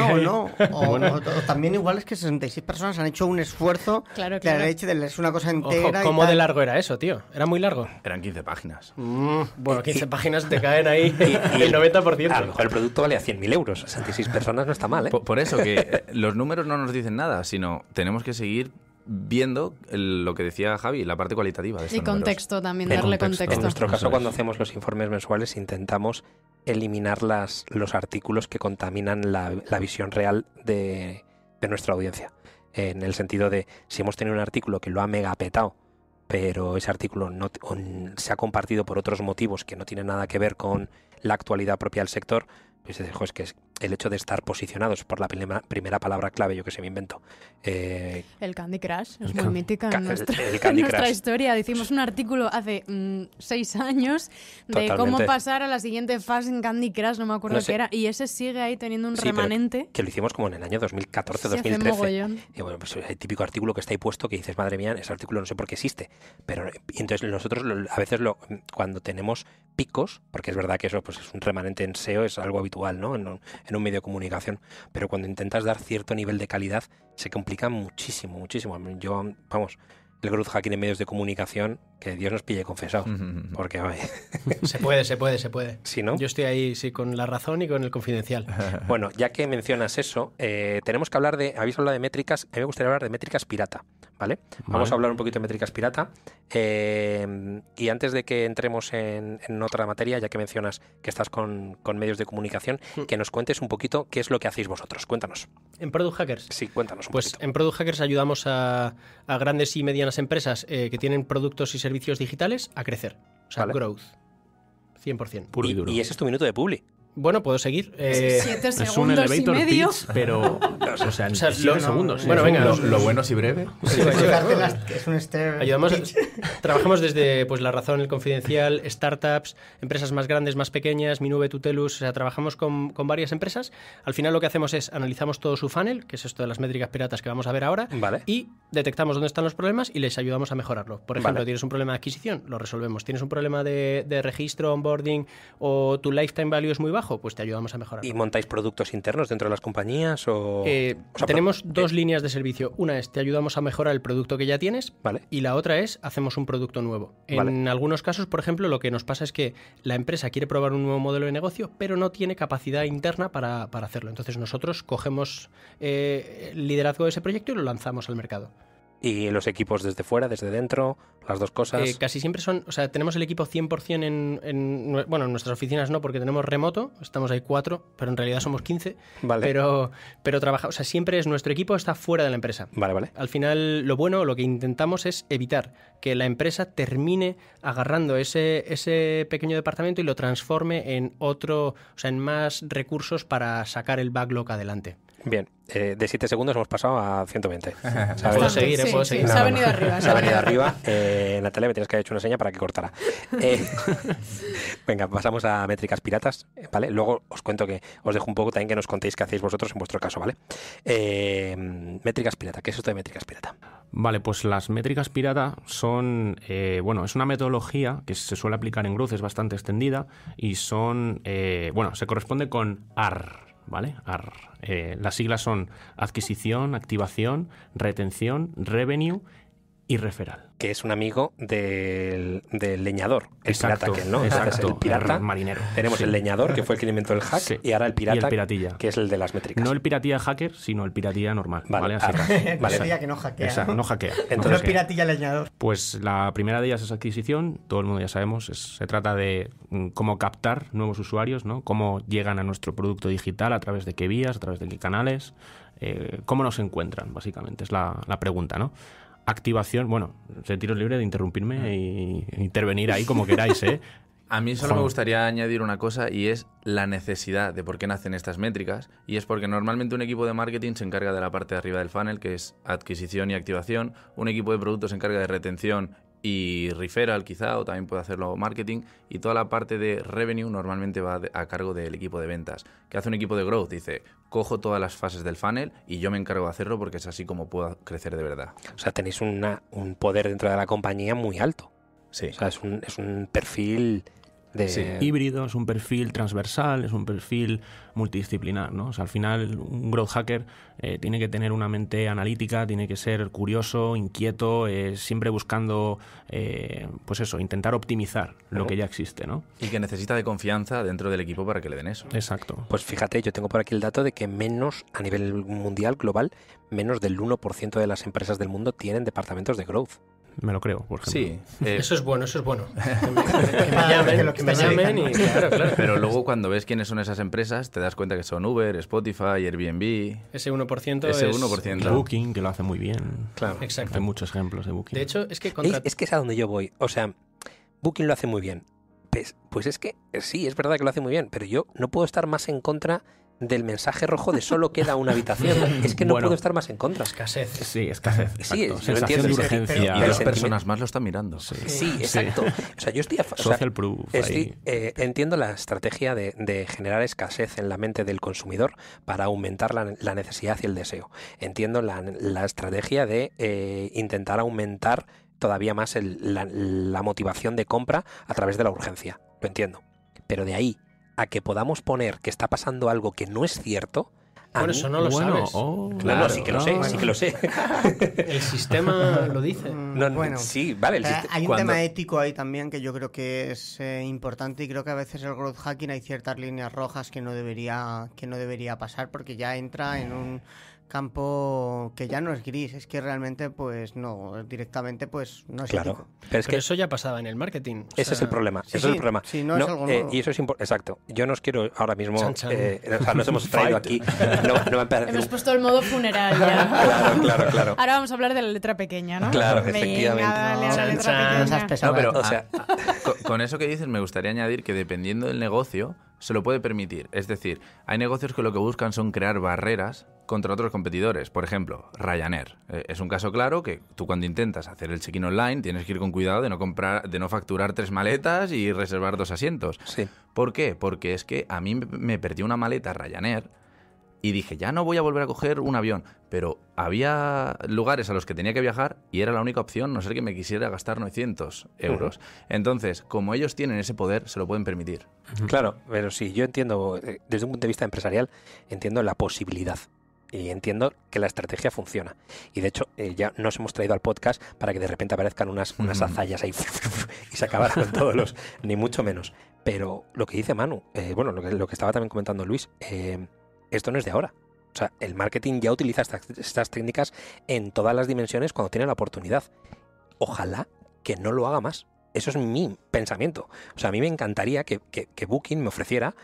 que también igual es que 66 personas han hecho un esfuerzo claro, claro. es una cosa entera. Ojo, ¿Cómo de largo era eso, tío? ¿Era muy largo? Eran 15 páginas. Mm, bueno, 15 páginas te caen ahí y, el 90%. A mejor el producto vale a 100.000 euros. 66 personas no está mal, ¿eh? por eso que los números no nos dicen nada, sino tenemos que seguir viendo lo que decía Javi, la parte cualitativa. y contexto también, darle contexto. En nuestro caso, cuando hacemos los informes mensuales, intentamos eliminar los artículos que contaminan la, visión real de, nuestra audiencia. En el sentido de, si hemos tenido un artículo que lo ha megapetado, pero ese artículo no, se ha compartido por otros motivos que no tienen nada que ver con la actualidad propia del sector, pues es que es el hecho de estar posicionados por la primera palabra clave, yo que sé, me invento. Eh, el Candy Crush es muy mítica en, nuestra, historia. Hicimos un artículo hace mm, seis años de cómo pasar a la siguiente fase en Candy Crush, no me acuerdo qué era, y ese sigue ahí teniendo un remanente. Que lo hicimos como en el año 2014-2013. Y bueno, pues el típico artículo que está ahí puesto que dices, madre mía, ese artículo no sé por qué existe. Pero entonces nosotros a veces lo, cuando tenemos picos, porque es verdad que eso pues, es un remanente en SEO, es algo habitual, ¿no? en un medio de comunicación. Pero cuando intentas dar cierto nivel de calidad, se complica muchísimo, muchísimo. Yo, vamos, el growth hacking en medios de comunicación que Dios nos pille confesado. Porque se puede, se puede, se puede. no? Yo estoy ahí sí, con la razón y con el confidencial. bueno, ya que mencionas eso, eh, tenemos que hablar de. Habéis hablado de métricas. A mí me gustaría hablar de métricas pirata. ¿Vale? Vamos a hablar un poquito de métricas pirata. Eh, y antes de que entremos en, otra materia, ya que mencionas que estás con, medios de comunicación, mm. que nos cuentes un poquito qué es lo que hacéis vosotros. Cuéntanos. ¿En Product Hackers? Sí, cuéntanos. pues en Product Hackers ayudamos a, grandes y medianas empresas eh, que tienen productos y servicios servicios digitales a crecer. O sea, growth. 100%. y, y, y ese es tu minuto de publi. Bueno, puedo seguir. Eh, siete es un elevator medio. pero. O sea, en segundos. bueno, venga. Lo, bueno si breve. es Ayudamos. Este trabajamos desde pues, La Razón, El Confidencial, startups, empresas más grandes, más pequeñas, Minube, Tutelus. O sea, trabajamos con, con, varias empresas. Al final lo que hacemos es analizamos todo su funnel, que es esto de las métricas piratas que vamos a ver ahora. Vale. Y detectamos dónde están los problemas y les ayudamos a mejorarlo. Por ejemplo, tienes un problema de adquisición, lo resolvemos. Tienes un problema de, de registro, onboarding o tu lifetime value es muy bajo pues te ayudamos a mejorar. ¿Y montáis productos internos dentro de las compañías? O... Eh, tenemos eh, dos líneas de servicio. Una es te ayudamos a mejorar el producto que ya tienes y la otra es hacemos un producto nuevo. En algunos casos, por ejemplo, lo que nos pasa es que la empresa quiere probar un nuevo modelo de negocio, pero no tiene capacidad interna para, hacerlo. Entonces nosotros cogemos eh, el liderazgo de ese proyecto y lo lanzamos al mercado y los equipos desde fuera, desde dentro, las dos cosas. Eh, casi siempre son, o sea, tenemos el equipo 100% en, en, bueno, en nuestras oficinas no, porque tenemos remoto, estamos ahí cuatro, pero en realidad somos 15. Vale. Pero, pero trabaja, o sea, siempre es nuestro equipo está fuera de la empresa. Vale, vale. Al final, lo bueno, lo que intentamos es evitar que la empresa termine agarrando ese, ese pequeño departamento y lo transforme en otro, o sea, en más recursos para sacar el backlog adelante. Bien, eh, de 7 segundos hemos pasado a 120. Puedo seguir, ¿eh? puedo seguir. se ha venido arriba. Se ha venido arriba. Eh, Natalia, me tienes que haber hecho una seña para que cortara. Eh, venga, pasamos a métricas piratas, ¿vale? Luego os cuento que os dejo un poco también que nos contéis qué hacéis vosotros en vuestro caso, ¿vale? métricas pirata, ¿qué es esto de métricas pirata? Vale, pues las métricas pirata son, bueno, es una metodología que se suele aplicar en gruces bastante extendida y son, bueno, se corresponde con AR ¿vale? AR. Eh, las siglas son adquisición, activación, retención, revenue y Referal. Que es un amigo del, leñador, exacto, el pirata. marinero. Tenemos el leñador, que fue el que inventó el hack, y ahora el pirata. Que es el de las métricas. No el piratilla hacker, sino el piratilla normal. Vale, Así ah, Piratilla que no hackea. Exacto, no hackea. Entonces, piratilla leñador. Pues la primera de ellas es adquisición, todo el mundo ya sabemos, se trata de mm, cómo captar nuevos usuarios, ¿no? Cómo llegan a nuestro producto digital, a través de qué vías, a través de qué canales, eh, cómo nos encuentran, básicamente, es la, la pregunta, ¿no? activación. Bueno, sentiros libre de interrumpirme e intervenir ahí como queráis, ¿eh? A mí solo me gustaría añadir una cosa y es la necesidad de por qué nacen estas métricas. Y es porque normalmente un equipo de marketing se encarga de la parte de arriba del funnel, que es adquisición y activación. Un equipo de productos se encarga de retención y referral quizá, o también puede hacerlo marketing, y toda la parte de revenue normalmente va a cargo del equipo de ventas. que hace un equipo de growth? Dice, cojo todas las fases del funnel y yo me encargo de hacerlo porque es así como puedo crecer de verdad. O sea, tenéis un poder dentro de la compañía muy alto. Sí. O sea, es un, es un perfil Sí. híbrido, es un perfil transversal, es un perfil multidisciplinar. ¿no? O sea, al final, un growth hacker eh, tiene que tener una mente analítica, tiene que ser curioso, inquieto, eh, siempre buscando, eh, pues eso, intentar optimizar lo que ya existe. ¿no? Y que necesita de confianza dentro del equipo para que le den eso. Exacto. Pues fíjate, yo tengo por aquí el dato de que menos a nivel mundial, global, menos del 1% de las empresas del mundo tienen departamentos de growth me lo creo, por ejemplo. Sí, eh, eso es bueno, eso es bueno. me, llamen, me llamen Pero luego cuando ves quiénes son esas empresas, te das cuenta que son Uber, Spotify, Airbnb. Ese 1% ese es 1%. Booking, que lo hace muy bien. Claro, exacto. Hay muchos ejemplos de Booking. De hecho, es que es, que es a donde yo voy. O sea, Booking lo hace muy bien. Pues, pues, es que sí, es verdad que lo hace muy bien, pero yo no puedo estar más en contra del mensaje rojo de solo queda una habitación. Es que no puedo estar más en contra. Escasez. Sí, escasez. Sí, de urgencia. Y las personas más lo están mirando. Sí, exacto. O sea, yo estoy proof. Eh, entiendo la estrategia de, generar escasez en la mente del consumidor para aumentar la, necesidad y el deseo. Entiendo la, estrategia de eh, intentar aumentar todavía más la motivación de compra a través de la urgencia. Lo entiendo. Pero de ahí a que podamos poner que está pasando algo que no es cierto. bueno, eso no lo sabes. Oh, sí que lo sé, el sistema lo dice. Mm, bueno, sí, vale. hay un tema ético ahí también que yo creo que es eh, importante y creo que a veces el growth hacking hay ciertas líneas rojas que no debería que no debería pasar porque ya entra en un campo que ya no es gris, es que realmente pues no, directamente pues no es Claro, eso ya pasaba en el marketing. ese es el problema, ese es el problema. Eh, y eso es importante, exacto. Yo no os quiero ahora mismo, eh, eh, o sea, nos hemos traído aquí. Hemos puesto el modo funeral ya. claro, claro, claro. Ahora vamos a hablar de la letra pequeña, ¿no? Claro, efectivamente. No, pero, o sea, ah, ah. con eso que dices me gustaría añadir que dependiendo del negocio se lo puede permitir. Es decir, hay negocios que lo que buscan son crear barreras contra otros competidores. Por ejemplo, Ryanair. Eh, es un caso claro que tú cuando intentas hacer el check-in online tienes que ir con cuidado de no comprar, de no facturar tres maletas y reservar dos asientos. Sí. ¿Por qué? Porque es que a mí me perdió una maleta Ryanair y dije, ya no voy a volver a coger un avión. Pero había lugares a los que tenía que viajar y era la única opción, no ser que me quisiera gastar 900 euros. Entonces, como ellos tienen ese poder, se lo pueden permitir. Claro, pero sí, yo entiendo, eh, desde un punto de vista empresarial, entiendo la posibilidad. Y entiendo que la estrategia funciona. Y de hecho, eh, ya nos hemos traído al podcast para que de repente aparezcan unas, unas azallas ahí y se acabaran todos los, ni mucho menos. Pero lo que dice Manu, eh, bueno, lo que, estaba también comentando Luis, esto no es de ahora. O sea, el marketing ya utiliza estas, técnicas en todas las dimensiones cuando tiene la oportunidad. Ojalá que no lo haga más. Eso es mi pensamiento. O sea, a mí me encantaría que, Booking me ofreciera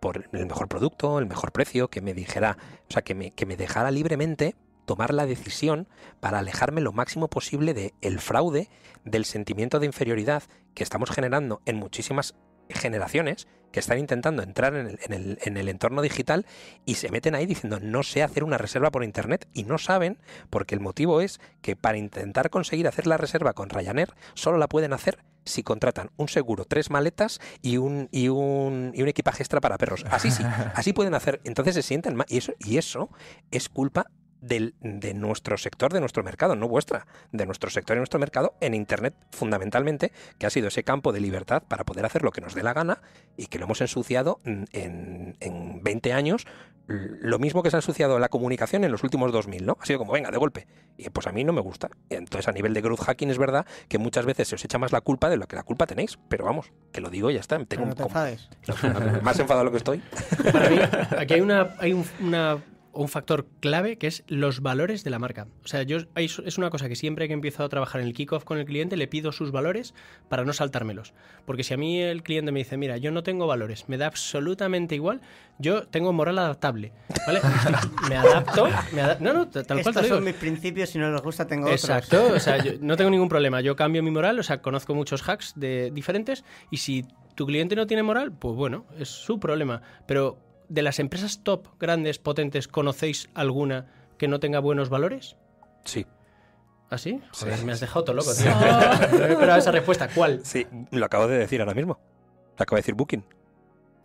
por el mejor producto, el mejor precio, que me dijera, o sea, que me, que me dejara libremente tomar la decisión para alejarme lo máximo posible del el fraude, del sentimiento de inferioridad que estamos generando en muchísimas generaciones que están intentando entrar en el, en, el, en el, entorno digital y se meten ahí diciendo no sé hacer una reserva por internet y no saben porque el motivo es que para intentar conseguir hacer la reserva con Ryanair solo la pueden hacer si contratan un seguro, tres maletas y un, y un, y un equipaje extra para perros. Así sí, así pueden hacer. Entonces se sienten mal. Y eso, y eso es culpa de nuestro sector, de nuestro mercado, no vuestra, de nuestro sector y nuestro mercado en Internet fundamentalmente, que ha sido ese campo de libertad para poder hacer lo que nos dé la gana y que lo hemos ensuciado mm, en, 20 años, lo mismo que se ha ensuciado la comunicación en los últimos 2000, ¿no? Ha sido como, venga, de golpe. Y pues a mí no me gusta. Entonces a nivel de growth hacking es verdad que muchas veces se os echa más la culpa de lo que la culpa tenéis, pero vamos, que lo digo y ya está. Tengo más enfadado lo que estoy. aquí hay una, hay una un factor clave que es los valores de la marca. O sea, yo es una cosa que siempre que empiezo a trabajar en el kickoff con el cliente le pido sus valores para no saltármelos. Porque si a mí el cliente me dice, mira, yo no tengo valores, me da absolutamente igual, yo tengo moral adaptable. ¿Vale? me adapto, me no, no, tal cual. son mis principios, si no les gusta tengo Exacto, o sea, no tengo ningún problema, yo cambio mi moral, o sea, conozco muchos hacks de diferentes y si tu cliente no tiene moral, pues bueno, es su problema. Pero de las empresas top, grandes, potentes, ¿conocéis alguna que no tenga buenos valores? Sí. ¿Ah, sí? Joder, me has dejado todo loco, tío. Sí. esa respuesta. ¿Cuál? Sí, lo acabo de decir ahora mismo. Lo acabo de decir Booking.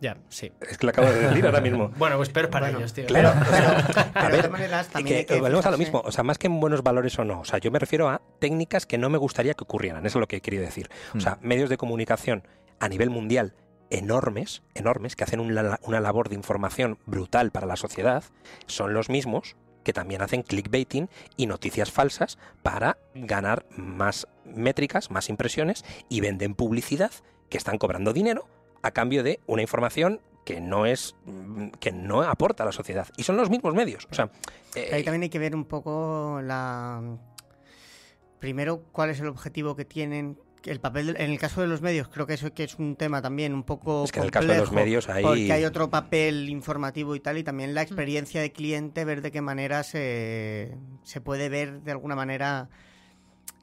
Ya, sí. Es que lo acabo de decir ahora mismo. bueno, pues pero para ellos, tío. Claro. Pero, pero, a ver, también volvemos a lo mismo. O sea, más que en buenos valores o no. O sea, yo me refiero a técnicas que no me gustaría que ocurrieran. Eso es lo que he querido decir. O hmm. sea, medios de comunicación a nivel mundial enormes, enormes, que hacen una, labor de información brutal para la sociedad, son los mismos que también hacen clickbaiting y noticias falsas para ganar más métricas, más impresiones y venden publicidad que están cobrando dinero a cambio de una información que no es que no aporta a la sociedad y son los mismos medios o sea eh, ahí eh, también hay que ver un poco la primero cuál es el objetivo que tienen el papel en el caso de los medios creo que eso que es un tema también un poco es de los medios porque hay otro papel informativo y tal y también la mm. experiencia de cliente ver de qué manera se, se puede ver de alguna manera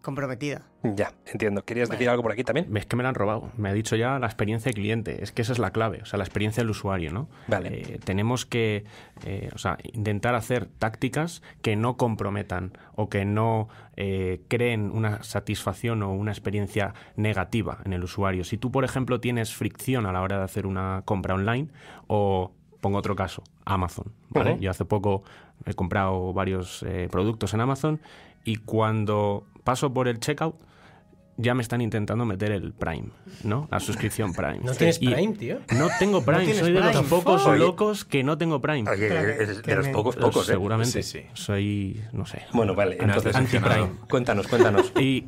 comprometida. Ya, entiendo. ¿Querías decir algo por aquí también? Es que me la han robado. Me ha dicho ya la experiencia de cliente. Es que esa es la clave, o sea, la experiencia del usuario, ¿no? Vale. Eh, tenemos que, eh, intentar hacer tácticas que no comprometan o que no eh, creen una satisfacción o una experiencia negativa en el usuario. Si tú, por ejemplo, tienes fricción a la hora de hacer una compra online o pongo otro caso, Amazon. ¿vale? Yo hace poco he comprado varios productos en Amazon y cuando paso por el checkout, ya me están intentando meter el Prime, ¿no? La suscripción Prime. ¿No tienes Prime, tío? No tengo Prime, soy de los pocos locos que no tengo Prime. Ah, de los pocos, pocos, pues ¿eh? Seguramente, Soy, no sé. Bueno, vale, entonces, prime Cuéntanos, cuéntanos. Y,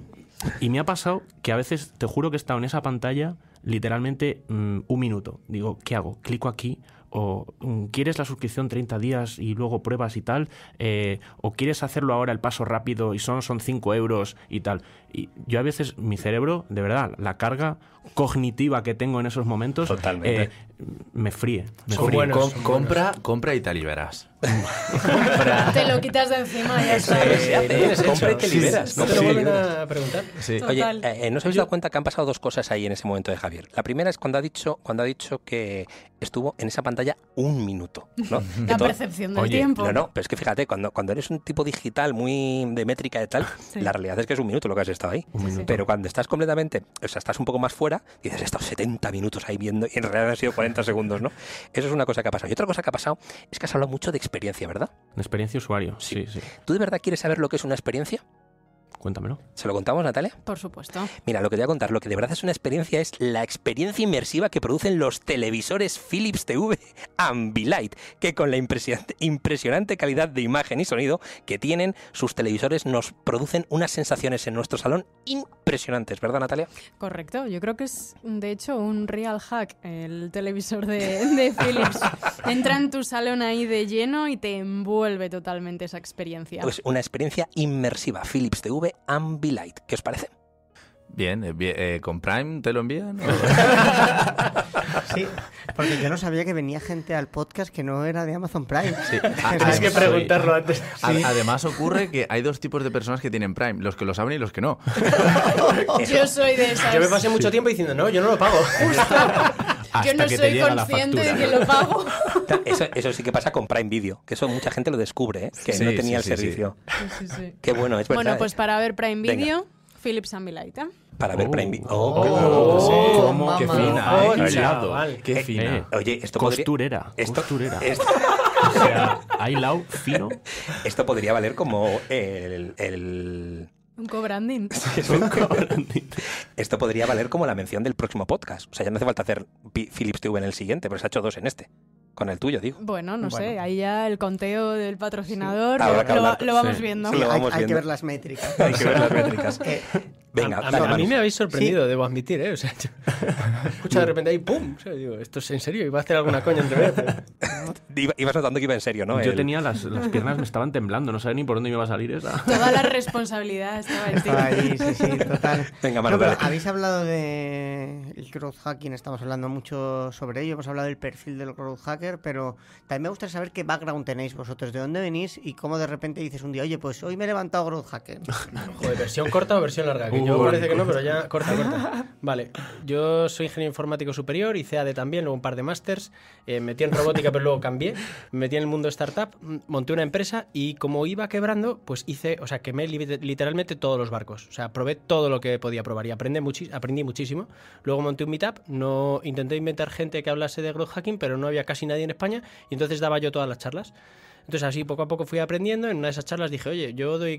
me ha pasado que a veces, te juro que he estado en esa pantalla literalmente mm, un minuto. Digo, ¿qué hago? Clico aquí, o mm, quieres la suscripción 30 días y luego pruebas y tal, eh, o quieres hacerlo ahora el paso rápido y son, son 5 euros y tal. Y yo a veces, mi cerebro, de verdad, la carga cognitiva que tengo en esos momentos, eh, me fríe. compra, compra y te liberas. te lo quitas de encima y ya Sí, compra te liberas. no te lo a preguntar. Oye, eh, eh, ¿no os habéis dado cuenta que han pasado dos cosas ahí en ese momento de Javier? La primera es cuando ha dicho, cuando ha dicho que estuvo en esa pantalla un minuto. La percepción del tiempo. No, no, pero es que fíjate, cuando, cuando eres un tipo digital muy de métrica y tal, la realidad es que es un minuto lo que has pero cuando estás completamente, o sea, estás un poco más fuera, dices, he estado 70 minutos ahí viendo y en realidad han sido 40 segundos, ¿no? Eso es una cosa que ha pasado. Y otra cosa que ha pasado es que has hablado mucho de experiencia, ¿verdad? De experiencia usuario, sí. ¿Tú de verdad quieres saber lo que es una experiencia? Cuéntamelo. ¿Se lo contamos, Natalia? Por supuesto. Mira, lo que te voy a contar, lo que de verdad es una experiencia es la experiencia inmersiva que producen los televisores Philips TV Ambilight, que con la impresionante calidad de imagen y sonido que tienen, sus televisores nos producen unas sensaciones en nuestro salón impresionantes, ¿verdad, Natalia? Correcto. Yo creo que es, de hecho, un real hack el televisor de, de Philips. Entra en tu salón ahí de lleno y te envuelve totalmente esa experiencia. Pues una experiencia inmersiva, Philips TV Ambilight. ¿Qué os parece? Bien, eh, eh, ¿con Prime te lo envían? sí, porque yo no sabía que venía gente al podcast que no era de Amazon Prime. Tienes que preguntarlo antes. Además ocurre que hay dos tipos de personas que tienen Prime, los que lo saben y los que no. yo soy de esas. Yo me pasé mucho tiempo diciendo, no, yo no lo pago yo no soy consciente de que lo pago. Eso, sí que pasa con Prime Video, que eso mucha gente lo descubre, ¿eh? que no tenía el servicio. Qué bueno, es verdad. Bueno, pues ¿eh? para ver Prime Video, Philips Ambilight. Para ver Prime Video. Oh, oh, oh qué fina, eh, oh, qué, fina. Eh, eh, oye, esto costurera, esto, costurera. o sea, I love fino. Esto podría valer como el un co es Esto podría valer como la mención del próximo podcast. O sea, ya no hace falta hacer Philips TV en el siguiente, pero se ha hecho dos en este. Con el tuyo, digo. Bueno, no sé, ahí ya el conteo del patrocinador lo, vamos viendo. hay, que ver las métricas. hay que ver las métricas. Eh, a, mí me habéis sorprendido, debo admitir, ¿eh? escucha de repente ahí, ¡pum! digo, esto es en serio, iba a hacer alguna coña entre ibas notando que iba en serio, ¿no? Yo tenía las, piernas, me estaban temblando, no sabía ni por dónde iba a salir esa. Toda la responsabilidad estaba Ahí, sí, sí, total. Venga, Habéis hablado del de growth hacking, estamos hablando mucho sobre ello, hemos hablado del perfil del growth hacker, pero también me gustaría saber qué background tenéis vosotros, de dónde venís y cómo de repente dices un día, oye, pues hoy me he levantado growth hacker. Joder, versión corta o versión larga. Me parece que no, pero ya corta, corta. Vale, yo soy ingeniero informático superior, hice AD también, luego un par de másters, eh, metí en robótica, pero luego cambié, metí en el mundo startup, mm, monté una empresa y como iba quebrando, pues hice, o sea, quemé literalmente todos los barcos. O sea, probé todo lo que podía probar y aprendí, aprendí muchísimo. Luego monté un meetup, no, intenté inventar gente que hablase de growth hacking, pero no había casi nadie en España y entonces daba yo todas las charlas. Entonces así poco a poco fui aprendiendo. En una de esas charlas dije, oye, yo doy,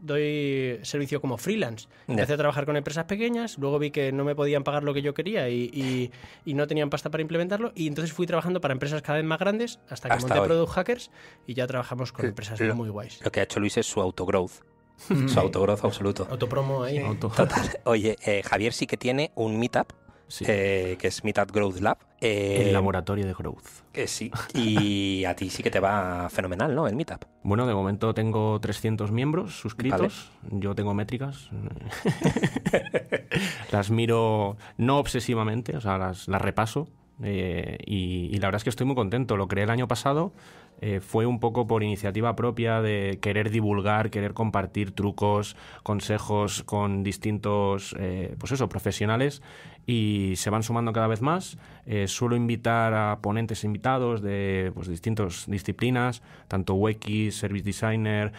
doy servicio como freelance. Empecé a trabajar con empresas pequeñas, luego vi que no me podían pagar lo que yo quería y, no tenían pasta para implementarlo. Y entonces fui trabajando para empresas cada vez más grandes hasta que monté Product Hackers y ya trabajamos con empresas muy guays. Lo que ha hecho Luis es su autogrowth. Mm. su autogrowth absoluto. Autopromo ahí. Total. Oye, eh, Javier sí que tiene un meetup eh, que es Meetup Growth Lab. Eh, el laboratorio de Growth. que eh, sí, y a ti sí que te va fenomenal, ¿no? El Meetup. Bueno, de momento tengo 300 miembros suscritos. Yo tengo métricas. las miro no obsesivamente, o sea, las, las repaso eh, y, la verdad es que estoy muy contento. Lo creé el año pasado. Eh, fue un poco por iniciativa propia de querer divulgar, querer compartir trucos, consejos con distintos, eh, pues eso, profesionales y se van sumando cada vez más. suelo invitar a ponentes invitados de pues, distintas disciplinas, tanto UX, Service Designer,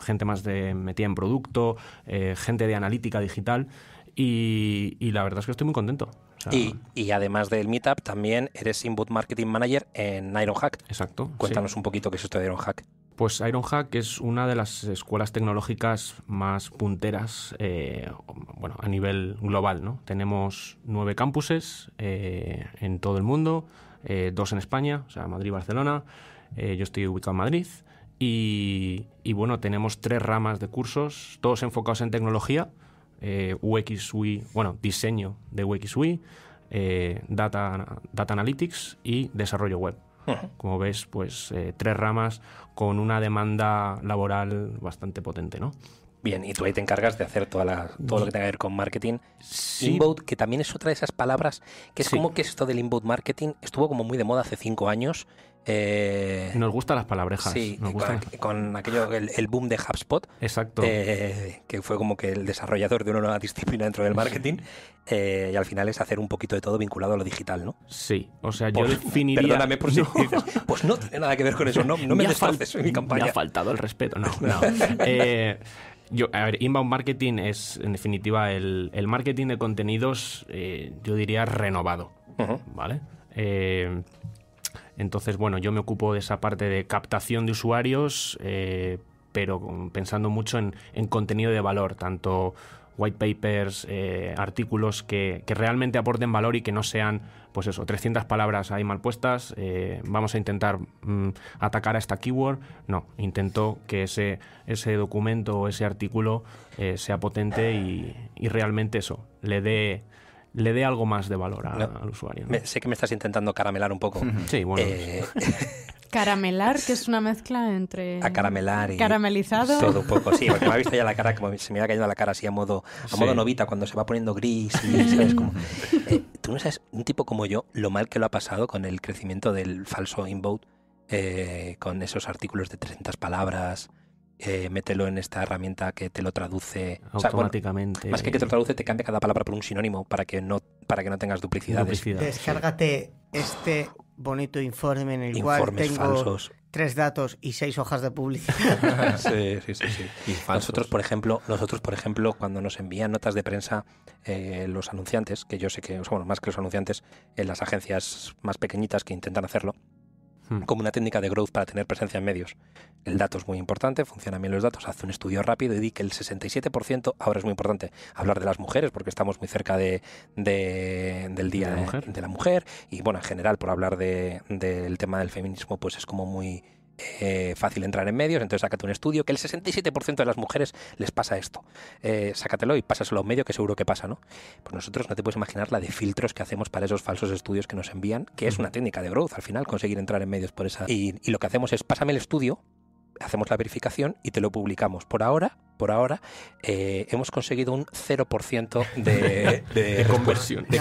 gente más de metida en producto, gente de analítica digital y la verdad es que estoy muy contento y, además del Meetup, también eres Input Marketing Manager en Ironhack. Exacto. Cuéntanos un poquito qué es esto de Ironhack. Pues Ironhack es una de las escuelas tecnológicas más punteras eh, a nivel global. Tenemos nueve campuses eh, en todo el mundo, eh, dos en España, o sea, Madrid y Barcelona. yo estoy ubicado en Madrid. Y, y, bueno, tenemos tres ramas de cursos, todos enfocados en tecnología eh, bueno, diseño de UXUI, eh, data, data Analytics y desarrollo web. Como ves, pues eh, tres ramas con una demanda laboral bastante potente, ¿no? Bien, y tú ahí te encargas de hacer toda todo lo que tenga que ver con marketing. Inbound, que también es otra de esas palabras, que es como que esto del inbound marketing estuvo como muy de moda hace cinco años eh, nos gustan las palabrejas. Sí, con, aquello, el, boom de HubSpot. Exacto. Eh, que fue como que el desarrollador de una nueva disciplina dentro del marketing. Eh, y al final es hacer un poquito de todo vinculado a lo digital, ¿no? Sí. O sea, yo definiría. Perdóname por si pues no tiene nada que ver con eso. No, me, desfaltes en mi campaña. Me ha faltado el respeto. No, no. a ver, inbound marketing es, en definitiva, el, marketing de contenidos, yo diría, renovado. ¿Vale? Eh, entonces, bueno, yo me ocupo de esa parte de captación de usuarios, eh, pero pensando mucho en, contenido de valor, tanto white papers, eh, artículos que, realmente aporten valor y que no sean, pues eso, 300 palabras ahí mal puestas, eh, vamos a intentar mm, atacar a esta keyword. No, intento que ese, ese documento o ese artículo sea potente y, y realmente eso, le dé le dé algo más de valor al usuario. sé que me estás intentando caramelar un poco. sí, bueno. Eh, caramelar, que es una mezcla entre. A caramelar y. Caramelizado. Todo un poco, sí, porque me ha visto ya la cara, como se me ha caído la cara así a modo, a modo novita, cuando se va poniendo gris ¿sabes? Eh, tú no sabes, un tipo como yo, lo mal que lo ha pasado con el crecimiento del falso inbound, eh, con esos artículos de 300 palabras, eh, mételo en esta herramienta que te lo traduce automáticamente. más que que te lo traduce, te cambia cada palabra por un sinónimo para que no, para que no tengas duplicidades. Descárgate este bonito informe en el Informes cual tengo falsos. tres datos y seis hojas de publicidad. sí, sí, sí, sí. nosotros, por ejemplo, nosotros, por ejemplo, cuando nos envían notas de prensa eh, los anunciantes, que yo sé que, más que los anunciantes, en eh, las agencias más pequeñitas que intentan hacerlo, como una técnica de growth para tener presencia en medios. El dato es muy importante, funcionan bien los datos, Hace un estudio rápido y di que el 67%, ahora es muy importante hablar de las mujeres porque estamos muy cerca de, del Día ¿De la, de la, mujer y bueno, en general por hablar del tema del feminismo pues es como muy eh, fácil entrar en medios, entonces sácate un estudio, que el 67% de las mujeres les pasa esto. Eh, sácatelo y pásaselo a un medio que seguro que pasa, ¿no? Pues nosotros no te puedes imaginar la de filtros que hacemos para esos falsos estudios que nos envían, que es una técnica de growth al final, conseguir entrar en medios por esa... Y, y lo que hacemos es, pásame el estudio, hacemos la verificación y te lo publicamos. Por ahora, por ahora, eh, hemos conseguido un 0% de, de, de, conversión, de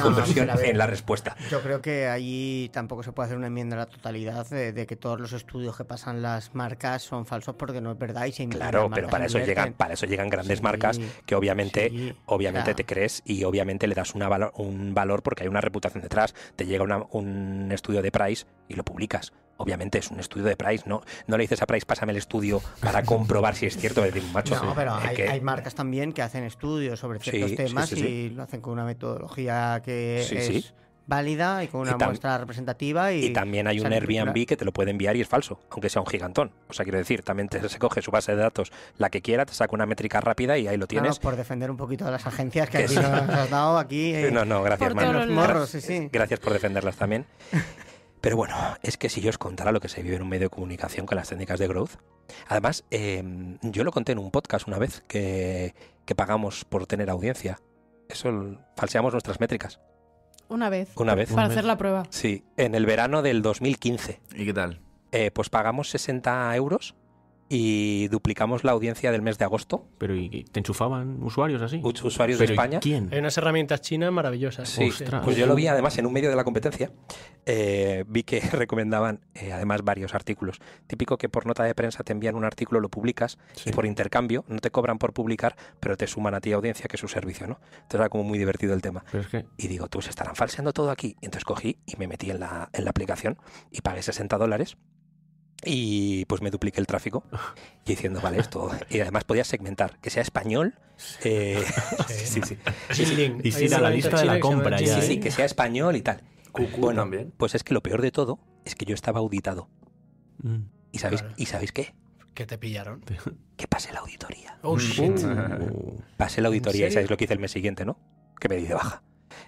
en la respuesta. Yo creo que ahí tampoco se puede hacer una enmienda a la totalidad eh, de, que todos los estudios que pasan las marcas son falsos porque no es verdad y se Claro, pero para eso llegan, para eso llegan grandes marcas que obviamente, obviamente te crees y obviamente le das un valor porque hay una reputación detrás. Te llega un estudio de Price y lo publicas obviamente es un estudio de Price, no, no le dices a Price, pásame el estudio para comprobar si es cierto. macho, no, pero hay, marcas también que hacen estudios sobre ciertos temas y lo hacen con una metodología que es válida y con una muestra representativa. Y, también hay un Airbnb que, te lo puede enviar y es falso, aunque sea un gigantón. O sea, quiero decir, también se coge su base de datos, la que quiera, te saca una métrica rápida y ahí lo tienes. por defender un poquito a las agencias que aquí nos has dado aquí. no, no, gracias, Manuel. Gracias por defenderlas también. Pero bueno, es que si yo os contara lo que se vive en un medio de comunicación con las técnicas de growth, además em, yo lo conté en un podcast una vez que, pagamos por tener audiencia. Eso falseamos nuestras métricas. Una vez. Una vez. Para hacer la prueba. Sí, en el verano del 2015. ¿Y qué tal? Eh, pues pagamos 60 euros y duplicamos la audiencia del mes de agosto. Pero ¿y te enchufaban usuarios así? muchos usuarios de España. ¿Quién? Hay unas herramientas chinas maravillosas. Sí, pues yo lo vi además en un medio de la competencia. Eh, vi que recomendaban eh, además varios artículos. Típico que por nota de prensa te envían un artículo, lo publicas y por intercambio no te cobran por publicar, pero te suman a ti audiencia que es su servicio, ¿no? Entonces era como muy divertido el tema. Y digo, tú se estarán falseando todo aquí. Y entonces cogí y me metí en la, en la aplicación y pagué 60 dólares y pues me dupliqué el tráfico y diciendo, vale, esto. Y además podía segmentar, que sea español. sí, eh, sí, Y la lista de la compra ya. Sí, sí, ¿eh? que sea español y tal. bueno, pues es que lo peor de todo es que yo estaba auditado. Mm. ¿Y, sabéis, ¿Y sabéis qué? Que te pillaron. Que pasé la auditoría. Oh, mm. shit. Uh. Pasé la auditoría y sabéis lo que hice el mes siguiente, ¿no? Que me di de baja.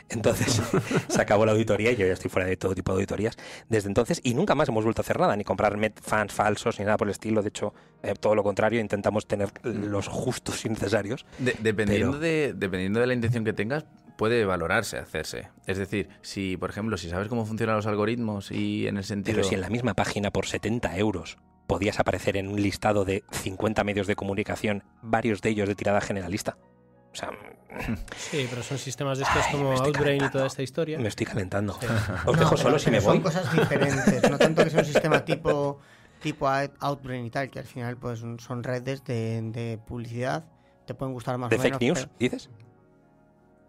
Entonces se acabó la auditoría y yo ya estoy fuera de todo tipo de auditorías desde entonces y nunca más hemos vuelto a hacer nada, ni comprar fans falsos ni nada por el estilo. De hecho, eh, todo lo contrario, intentamos tener los justos y necesarios. dependiendo, de, dependiendo de la intención que tengas, puede valorarse, hacerse. Es decir, si, por ejemplo, si sabes cómo funcionan los algoritmos y en el sentido... Pero si en la misma página por 70 euros podías aparecer en un listado de 50 medios de comunicación, varios de ellos de tirada generalista. O sea, sí, pero son sistemas de estos como Outbrain y toda esta historia. Me estoy calentando. Os dejo solo si me voy. Son cosas diferentes, no tanto que sea un sistema tipo, tipo Outbrain y tal, que al final pues son redes de, de publicidad, te pueden gustar más ¿De o menos. ¿De fake news, dices?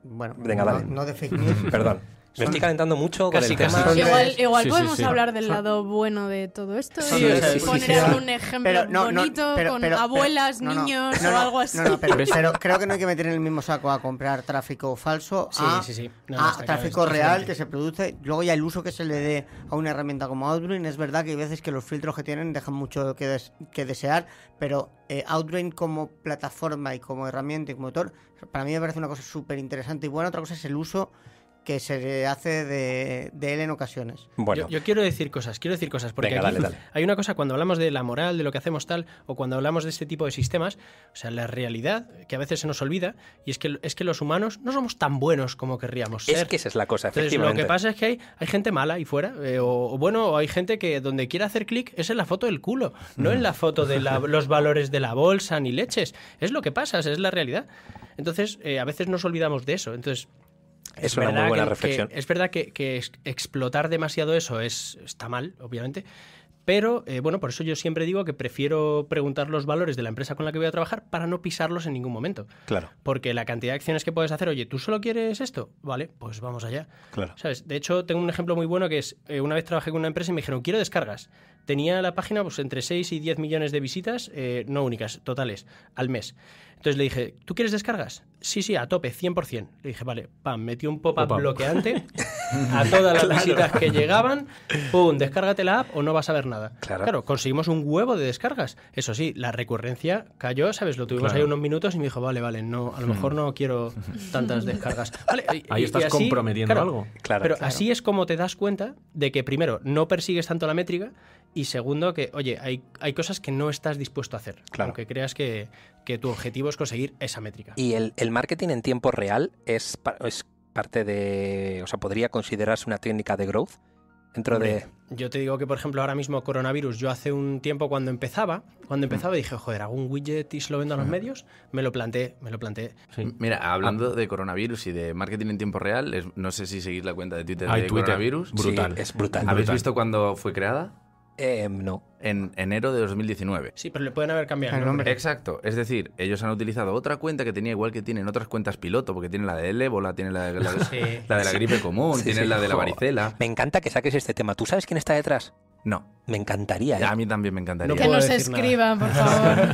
Bueno, Venga, no, de fake news. Perdón. Me estoy calentando mucho casi, con el Igual, podemos hablar del lado bueno de todo esto. y poner algún ejemplo bonito con abuelas, niños o algo así. pero, creo que no hay que meter en el mismo saco a comprar tráfico falso a, tráfico real que se produce. Luego ya el uso que se le dé a una herramienta como Outbrain. Es verdad que hay veces que los filtros que tienen dejan mucho que, desear, pero eh, Outbrain como plataforma y como herramienta y como motor, para mí me parece una cosa súper interesante y buena. Otra cosa es el uso que se hace de, él en ocasiones. Bueno. Yo, quiero decir cosas, quiero decir cosas, porque hay una cosa cuando hablamos de la moral, de lo que hacemos tal, o cuando hablamos de este tipo de sistemas, o sea, la realidad que a veces se nos olvida, y es que, es que los humanos no somos tan buenos como querríamos ser. Es que esa es la cosa, efectivamente. lo que pasa es que hay, gente mala ahí fuera, eh, o, bueno, hay gente que donde quiera hacer clic es en la foto del culo, no en la mm. foto de los valores de la bolsa ni leches. Es lo que pasa, es la realidad. Entonces, eh, a veces nos olvidamos de eso. Entonces, es, una muy buena reflexión. es verdad que, que, explotar demasiado eso es, está mal, obviamente, pero eh, bueno, por eso yo siempre digo que prefiero preguntar los valores de la empresa con la que voy a trabajar para no pisarlos en ningún momento. Claro. Porque la cantidad de acciones que puedes hacer, oye, ¿tú solo quieres esto? Vale, pues vamos allá. Claro. ¿Sabes? De hecho, tengo un ejemplo muy bueno que es, eh, una vez trabajé con una empresa y me dijeron, quiero descargas. Tenía la página pues, entre 6 y 10 millones de visitas, eh, no únicas, totales, al mes. Entonces le dije, ¿tú quieres descargas? Sí, sí, a tope, 100%. Le dije, vale, pam, metí un pop-up bloqueante a todas las visitas que llegaban, ¡pum! Descárgate la app o no vas a ver nada. Claro. claro conseguimos un huevo de descargas. Eso sí, la recurrencia cayó, ¿sabes? Lo tuvimos ahí unos minutos y me dijo, vale, vale, no, a lo mejor mm. no quiero tantas descargas. ahí estás comprometiendo algo. Claro, pero así es como te das cuenta de que, primero, no persigues tanto la métrica y, segundo, que, oye, hay, cosas que no estás dispuesto a hacer. Aunque creas que, tu objetivo es conseguir esa métrica. Y el, marketing en tiempo real es, es parte de, o sea, podría considerarse una técnica de growth dentro de... Yo te digo que, por ejemplo, ahora mismo coronavirus, yo hace un tiempo cuando empezaba, cuando mm. empezaba dije, joder, algún un widget y se lo vendo a los medios? Me lo planteé, me lo planteé. Mm. Mira, hablando ah. de coronavirus y de marketing en tiempo real, no sé si seguís la cuenta de Twitter de coronavirus. Brutal. es brutal. ¿Habéis visto cuando fue creada? Em, no. En enero de 2019. Sí, pero le pueden haber cambiado el nombre. Exacto. Es decir, ellos han utilizado otra cuenta que tenía igual que tienen otras cuentas piloto, porque tienen la del ébola, tienen la de la, de la gripe común, tienen la de la varicela. Me encanta que saques este tema. ¿Tú sabes quién está detrás? No. Me encantaría. A ¿eh? mí también me encantaría. No que nos escriban, por favor.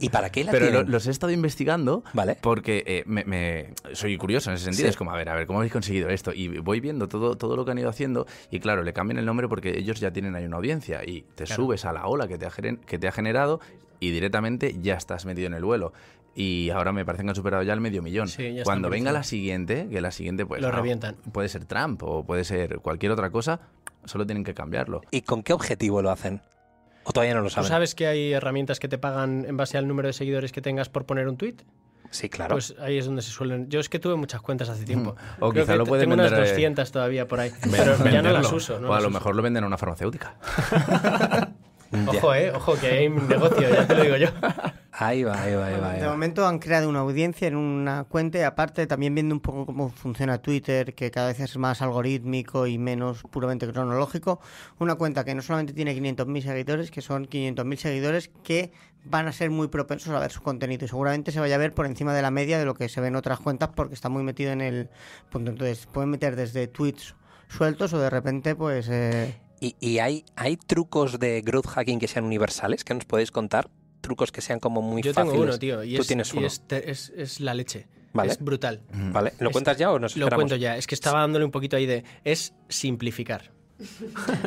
¿Y, para, qué la Pero los he estado investigando porque eh, me, soy curioso en ese sentido. Es como, a ver, a ver, ¿cómo habéis conseguido esto? Y voy viendo todo, todo lo que han ido haciendo y claro, le cambian el nombre porque ellos ya tienen ahí una audiencia y te subes a la ola que te ha, que te ha generado y directamente ya estás metido en el vuelo y ahora me parece que han superado ya el medio millón. Cuando venga la siguiente, que la siguiente pues... Lo ah, revientan. Puede ser Trump o puede ser cualquier otra cosa, solo tienen que cambiarlo. ¿Y con qué objetivo lo hacen? ¿O todavía no lo saben? ¿Tú sabes que hay herramientas que te pagan en base al número de seguidores que tengas por poner un tweet? Sí, claro. Pues ahí es donde se suelen. Yo es que tuve muchas cuentas hace tiempo. o quizá lo pueden tengo unas 200 eh, todavía por ahí. Pero ya no las uso. No o a lo mejor lo venden a una farmacéutica. ojo, eh, ojo, que hay un negocio, ya te lo digo yo. Ahí va, ahí va, ahí va. de momento han creado una audiencia en una cuenta y aparte también viendo un poco cómo funciona Twitter, que cada vez es más algorítmico y menos puramente cronológico, una cuenta que no solamente tiene 500.000 seguidores, que son 500.000 seguidores que van a ser muy propensos a ver su contenido y seguramente se vaya a ver por encima de la media de lo que se ve en otras cuentas porque está muy metido en el punto. Entonces pueden meter desde tweets sueltos o de repente pues... Eh, ¿Y, hay, hay trucos de growth hacking que sean universales que nos podéis contar? trucos que sean como muy Yo tengo uno, tío. Y es, uno. es, la leche. Es brutal. Mm. Vale. ¿Lo cuentas ya o nos Lo cuento ya. Es que estaba dándole un poquito ahí de... Es simplificar.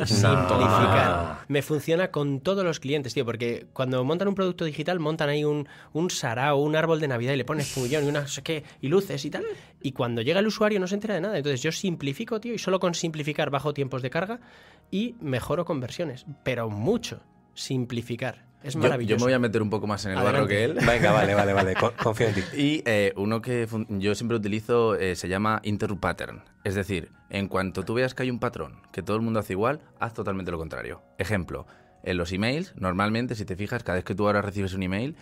Simplificar. Me funciona con todos los clientes, tío, porque cuando montan un producto digital, montan ahí un, un sarao, un árbol de Navidad y le pones fullón y una qué, y luces y tal. Y cuando llega el usuario no se entera de nada. Entonces yo simplifico, tío, y solo con simplificar bajo tiempos de carga y mejoro conversiones. Pero mucho. Simplificar. Es maravilloso. Yo, me voy a meter un poco más en el barro que él. Venga, vale, vale, vale. Confío en ti. Y eh, uno que yo siempre utilizo eh, se llama interrupt pattern. Es decir, en cuanto tú veas que hay un patrón que todo el mundo hace igual, haz totalmente lo contrario. Ejemplo, en los emails, normalmente, si te fijas, cada vez que tú ahora recibes un email,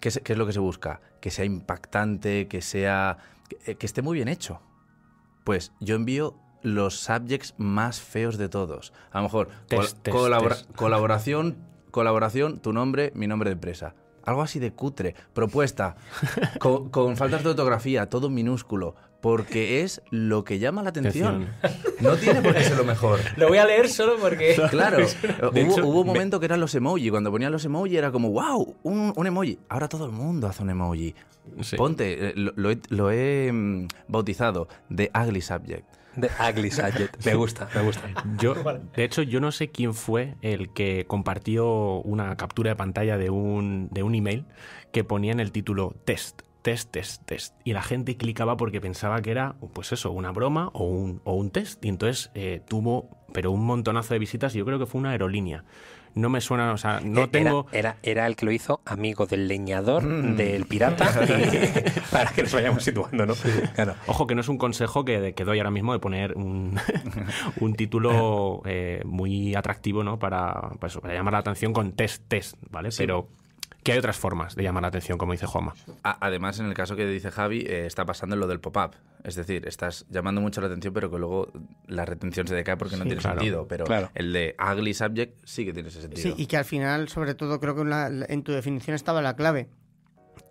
¿qué es, lo que se busca? Que sea impactante, que sea. Que, esté muy bien hecho. Pues yo envío los subjects más feos de todos. A lo mejor, colaboración colaboración, tu nombre, mi nombre de empresa. Algo así de cutre, propuesta, con, faltas de ortografía, todo minúsculo, porque es lo que llama la atención. No tiene por qué ser lo mejor. Lo voy a leer solo porque... Claro, eh, hubo, un momento que eran los emoji, cuando ponían los emoji era como, wow, un, emoji. Ahora todo el mundo hace un emoji. Ponte, eh, lo, he, lo, he, mm, bautizado de ugly subject me gusta, me gusta. de hecho, yo no sé quién fue el que compartió una captura de pantalla de un, de un email que ponía en el título test test, test, test. Y la gente clicaba porque pensaba que era, pues eso, una broma o un, o un test. Y entonces eh, tuvo, pero un montonazo de visitas. Y yo creo que fue una aerolínea no me suena, o sea, no eh, tengo... Era, era el que lo hizo amigo del leñador, mm. del pirata, para que nos vayamos situando, ¿no? Ojo, que no es un consejo que, doy ahora mismo de poner un, un título eh, muy atractivo, ¿no? Pues, para, llamar la atención con test, test, ¿vale? Pero que hay otras formas de llamar la atención, como dice Juanma. Además, en el caso que dice Javi, eh, está pasando lo del pop-up. Es decir, estás llamando mucho la atención, pero que luego la retención se decae porque no tiene sentido. Pero el de ugly subject sí que tiene ese sentido. Sí, y que al final, sobre todo, creo que en, tu definición estaba la clave.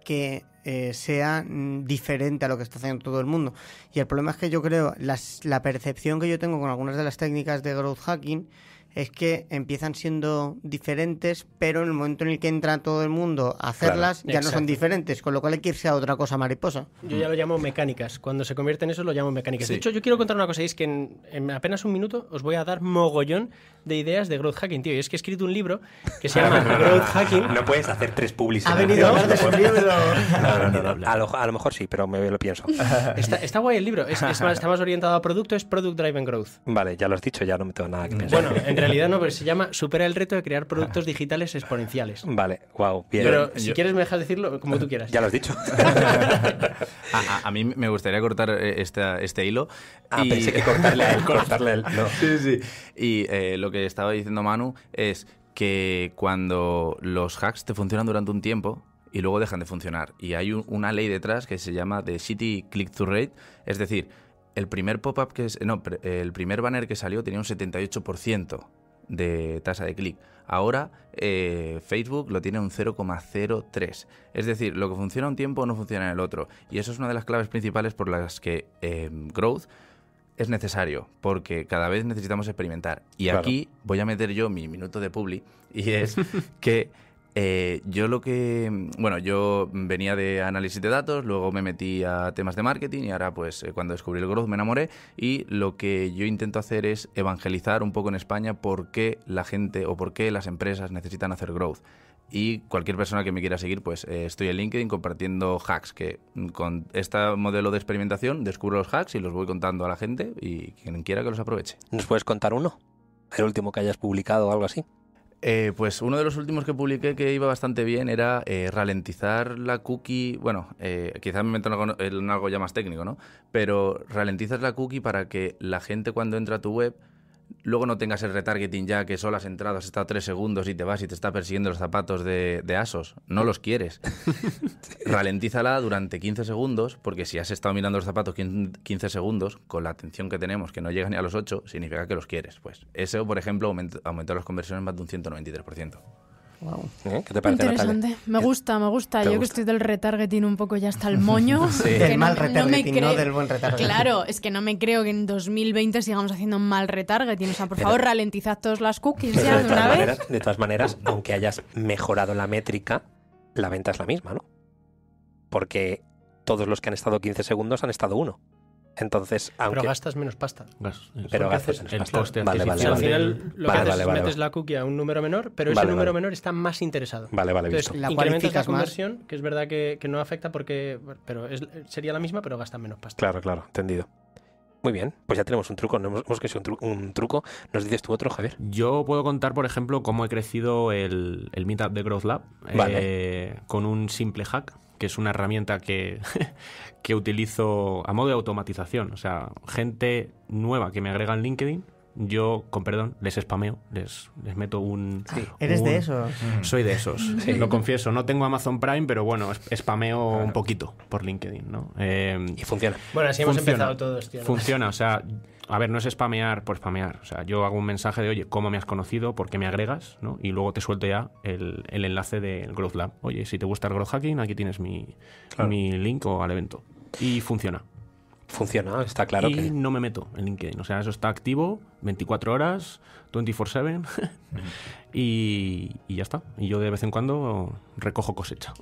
Que eh, sea mm, diferente a lo que está haciendo todo el mundo. Y el problema es que yo creo, la percepción que yo tengo con algunas de las técnicas de growth hacking es que empiezan siendo diferentes, pero en el momento en el que entra todo el mundo a hacerlas, ya no son diferentes, con lo cual hay que irse a otra cosa mariposa. Yo ya lo llamo mecánicas. Cuando se convierte en eso, lo llamo mecánicas. De hecho, yo quiero contar una cosa, y es que en, apenas un minuto os voy a dar mogollón de ideas de growth hacking, tío. Y es que he escrito un libro que se llama Growth Hacking. No puedes hacer tres publicidades. Ha venido a No, no, no, a, lo, a lo mejor sí, pero me lo pienso. Está, está guay el libro. está más orientado a producto, es Product Driven Growth. Vale, ya lo has dicho, ya no me tengo nada que mm. pensar. Bueno, entre En realidad no, pero se llama Supera el reto de crear productos ah. digitales exponenciales. Vale, wow, Pero si quieres me dejas decirlo como tú quieras. Ya lo has dicho. a, mí me gustaría cortar eh, este, hilo. Ah, y... pensé que cortarle a él, cortarle a Sí, sí. Y eh, lo que estaba diciendo Manu es que cuando los hacks te funcionan durante un tiempo, y luego dejan de funcionar. Y hay una ley detrás que se llama The City Click to Rate, es decir, el primer pop-up que es, no, el primer banner que salió tenía un 78% de tasa de clic. Ahora eh, Facebook lo tiene un 0,03. Es decir, lo que funciona un tiempo no funciona en el otro. Y eso es una de las claves principales por las que em, Growth es necesario, porque cada vez necesitamos experimentar. Y aquí voy a meter yo mi minuto de publi, y es que eh, yo lo que. Mm, bueno, yo venía de análisis de datos, luego me metí a temas de marketing y ahora, pues, eh, cuando descubrí el growth me enamoré. Y lo que yo intento hacer es evangelizar un poco en España por qué la gente o por qué las empresas necesitan hacer growth. Y cualquier persona que me quiera seguir, pues eh, estoy en LinkedIn compartiendo hacks, que mm, con este modelo de experimentación descubro los hacks y los voy contando a la gente y quien quiera que los aproveche. ¿Nos puedes contar uno? El último que hayas publicado o algo así. Eh, pues uno de los últimos que publiqué que iba bastante bien era eh, ralentizar la cookie. Bueno, eh, quizás me meto en algo, ya más técnico, ¿no? Pero ralentizas la cookie para que la gente cuando entra a tu web luego no tengas el retargeting ya que has entrado, has estado tres segundos y te vas y te está persiguiendo los zapatos de, asos. No los quieres. Ralentízala durante 15 segundos, porque si has estado mirando los zapatos 15 segundos, con la atención que tenemos, que no llega ni a los 8, significa que los quieres. Pues Eso, por ejemplo, aumenta aumentó las conversiones más de un 193%. ¿Eh? ¿Qué te parece, Interesante. Me gusta, me gusta. Yo que estoy del retargeting un poco ya hasta el moño. sí. Del mal retargeting, no, del buen retargeting. Claro, es que no me creo que en 2020 sigamos haciendo mal retargeting. O sea, por favor, ralentizad todas las cookies de de todas maneras, aunque hayas mejorado la métrica, la venta es la misma, ¿no? Porque todos los que han estado 15 segundos han estado uno. Entonces, aunque... Pero gastas menos pasta. pero gastas menos el pasta. Al final lo que haces es metes la cookie a un número menor, pero ese número menor está más interesado. Vale, vale, Entonces, La incrementas la conversión, que es verdad que, no afecta porque... Pero sería la misma, pero gastan menos pasta. Claro, claro, entendido. Muy bien, pues ya tenemos un truco, hemos, hemos un, un, truco. ¿Nos dices tú otro, Javier? Yo puedo contar, por ejemplo, cómo he crecido el, el Meetup de Growth Lab eh, con un simple hack, que es una herramienta que utilizo a modo de automatización. O sea, gente nueva que me agrega en LinkedIn yo, con perdón, les spameo, les, les meto un, ¿Eres de esos? Mm. Soy de esos, lo confieso. No tengo Amazon Prime, pero bueno, spameo un poquito por LinkedIn, ¿no? Em, y funciona. Bueno, así hemos empezado todos, tío. Funciona, o sea, a ver, no es spamear por spamear. O sea, yo hago un mensaje de, oye, ¿cómo me has conocido? ¿Por qué me agregas? ¿no? Y luego te suelto ya el, enlace del Growth Lab. Oye, si te gusta el Growth Hacking, aquí tienes mi, mi link o al evento. Y funciona. Funciona, está claro. Y que... no me meto en LinkedIn. O sea, eso está activo 24 horas, 24-7. y, ya está. Y yo de vez en cuando recojo cosecha.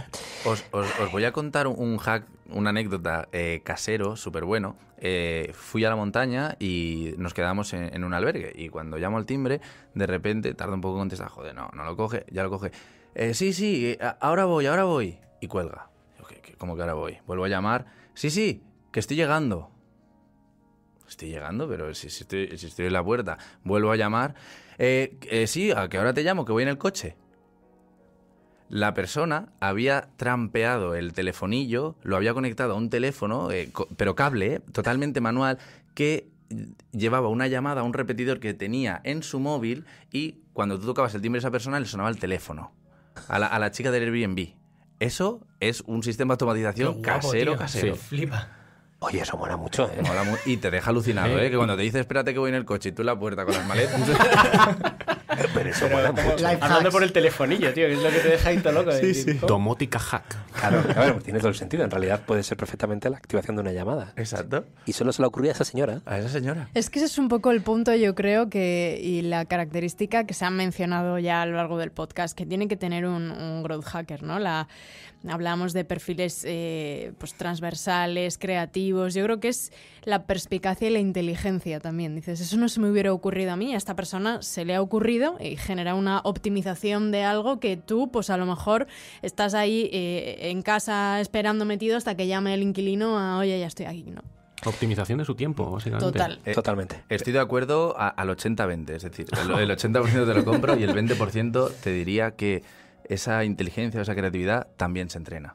os, voy a contar un hack, una anécdota eh, casero, súper bueno. Eh, fui a la montaña y nos quedamos en, un albergue. Y cuando llamo al timbre, de repente tarda un poco en contestar. Joder, no, no lo coge, ya lo coge. Eh, sí, sí, ahora voy, ahora voy. Y cuelga. como ¿Cómo que ahora voy? Vuelvo a llamar. Sí, sí, que estoy llegando. Estoy llegando, pero si, estoy, estoy, en la puerta, vuelvo a llamar. Eh, eh sí, a que ahora te llamo, que voy en el coche. La persona había trampeado el telefonillo, lo había conectado a un teléfono, eh, pero cable, totalmente manual, que llevaba una llamada a un repetidor que tenía en su móvil y cuando tú tocabas el timbre de esa persona le sonaba el teléfono a la, chica del Airbnb. Eso es un sistema de automatización casero, casero. Flipa. Oye, eso mola mucho. ¿eh? y te deja alucinado, ¿eh? Que cuando te dice, espérate que voy en el coche y tú la puerta con las maletas. Pero eso mola mucho. Hablando por el telefonillo, tío, que es lo que te deja ahí todo loco. Sí, sí. Domótica hack. Claro, claro tiene todo el sentido. En realidad puede ser perfectamente la activación de una llamada. Exacto. Y solo se le ocurrió a esa señora. A esa señora. Es que ese es un poco el punto, yo creo, que y la característica que se ha mencionado ya a lo largo del podcast, que tiene que tener un, growth hacker, ¿no? hablamos de perfiles eh, pues, transversales, creativos. Yo creo que es la perspicacia y la inteligencia también. Dices, eso no se me hubiera ocurrido a mí, a esta persona se le ha ocurrido y genera una optimización de algo que tú, pues a lo mejor estás ahí. Eh, en casa esperando metido hasta que llame el inquilino a, oye, ya estoy aquí, ¿no? Optimización de su tiempo, básicamente. Total. Eh, Totalmente. Estoy de acuerdo al 80-20, es decir, el, 80% te lo compro y el 20% te diría que esa inteligencia, esa creatividad también se entrena.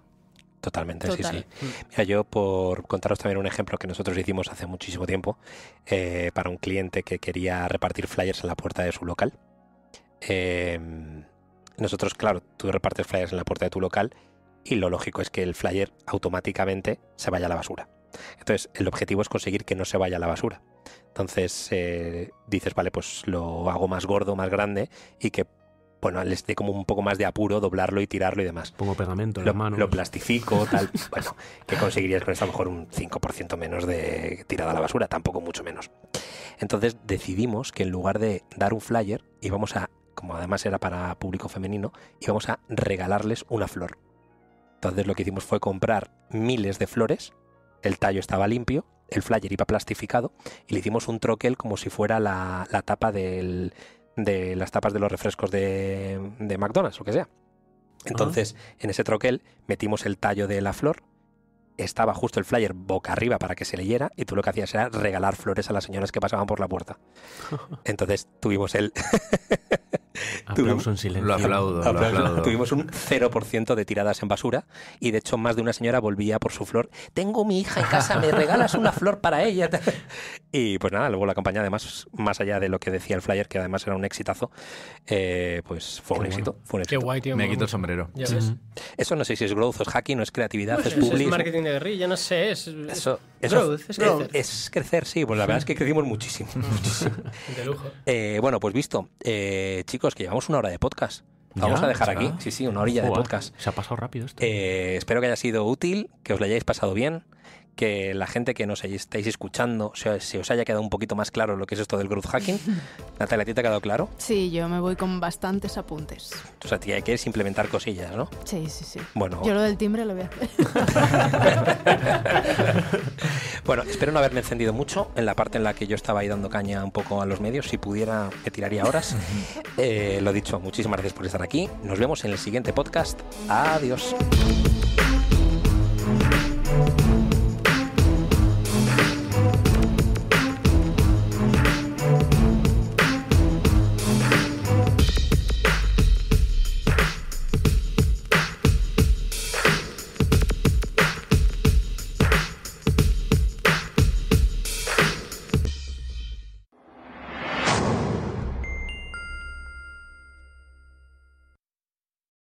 Totalmente, sí, sí. Mira, yo por contaros también un ejemplo que nosotros hicimos hace muchísimo tiempo eh, para un cliente que quería repartir flyers en la puerta de su local. Em, nosotros, claro, tú repartes flyers en la puerta de tu local y lo lógico es que el flyer automáticamente se vaya a la basura. Entonces, el objetivo es conseguir que no se vaya a la basura. Entonces, eh, dices, vale, pues lo hago más gordo, más grande y que bueno, les dé como un poco más de apuro doblarlo y tirarlo y demás. Pongo pegamento en la mano. Lo plastifico, tal. bueno, que conseguirías con esto a lo mejor un 5% menos de tirada a la basura, tampoco mucho menos. Entonces decidimos que en lugar de dar un flyer, íbamos a, como además era para público femenino, íbamos a regalarles una flor. Entonces lo que hicimos fue comprar miles de flores, el tallo estaba limpio, el flyer iba plastificado y le hicimos un troquel como si fuera la, tapa del, de las tapas de los refrescos de, de McDonald's, lo que sea. Ah. Entonces, en ese troquel metimos el tallo de la flor, estaba justo el flyer boca arriba para que se leyera y tú lo que hacías era regalar flores a las señoras que pasaban por la puerta. Entonces tuvimos el... tuvimos, un silencio. aplaudo, lo aplaudo. Tuvimos un 0% de tiradas en basura y de hecho más de una señora volvía por su flor. Tengo mi hija en casa, me regalas una flor para ella. Y pues nada, luego la campaña, además, más allá de lo que decía el flyer, que además era un exitazo, eh, pues fue un, éxito, fue Me quito el sombrero. Eso no sé si es growth, es hacking, no es creatividad, es public. Es marketing de guerrilla, no sé. Es, crecer. sí. Pues la verdad es que crecimos muchísimo. De lujo. Eh, bueno, pues visto, eh, chicos, que llevamos una hora de podcast. vamos a dejar aquí. Sí, sí, una horilla de podcast. Se ha pasado rápido esto. espero que haya sido útil, que os lo hayáis pasado bien que la gente que nos estáis escuchando se, os haya quedado un poquito más claro lo que es esto del growth hacking. Natalia, ¿a te ha quedado claro? Sí, yo me voy con bastantes apuntes. O sea, hay que implementar cosillas, ¿no? Sí, sí, sí. Bueno, yo lo del timbre lo voy a hacer. bueno, espero no haberme encendido mucho en la parte en la que yo estaba ahí dando caña un poco a los medios. Si pudiera, que tiraría horas. Eh, lo dicho, muchísimas gracias por estar aquí. Nos vemos en el siguiente podcast. Adiós.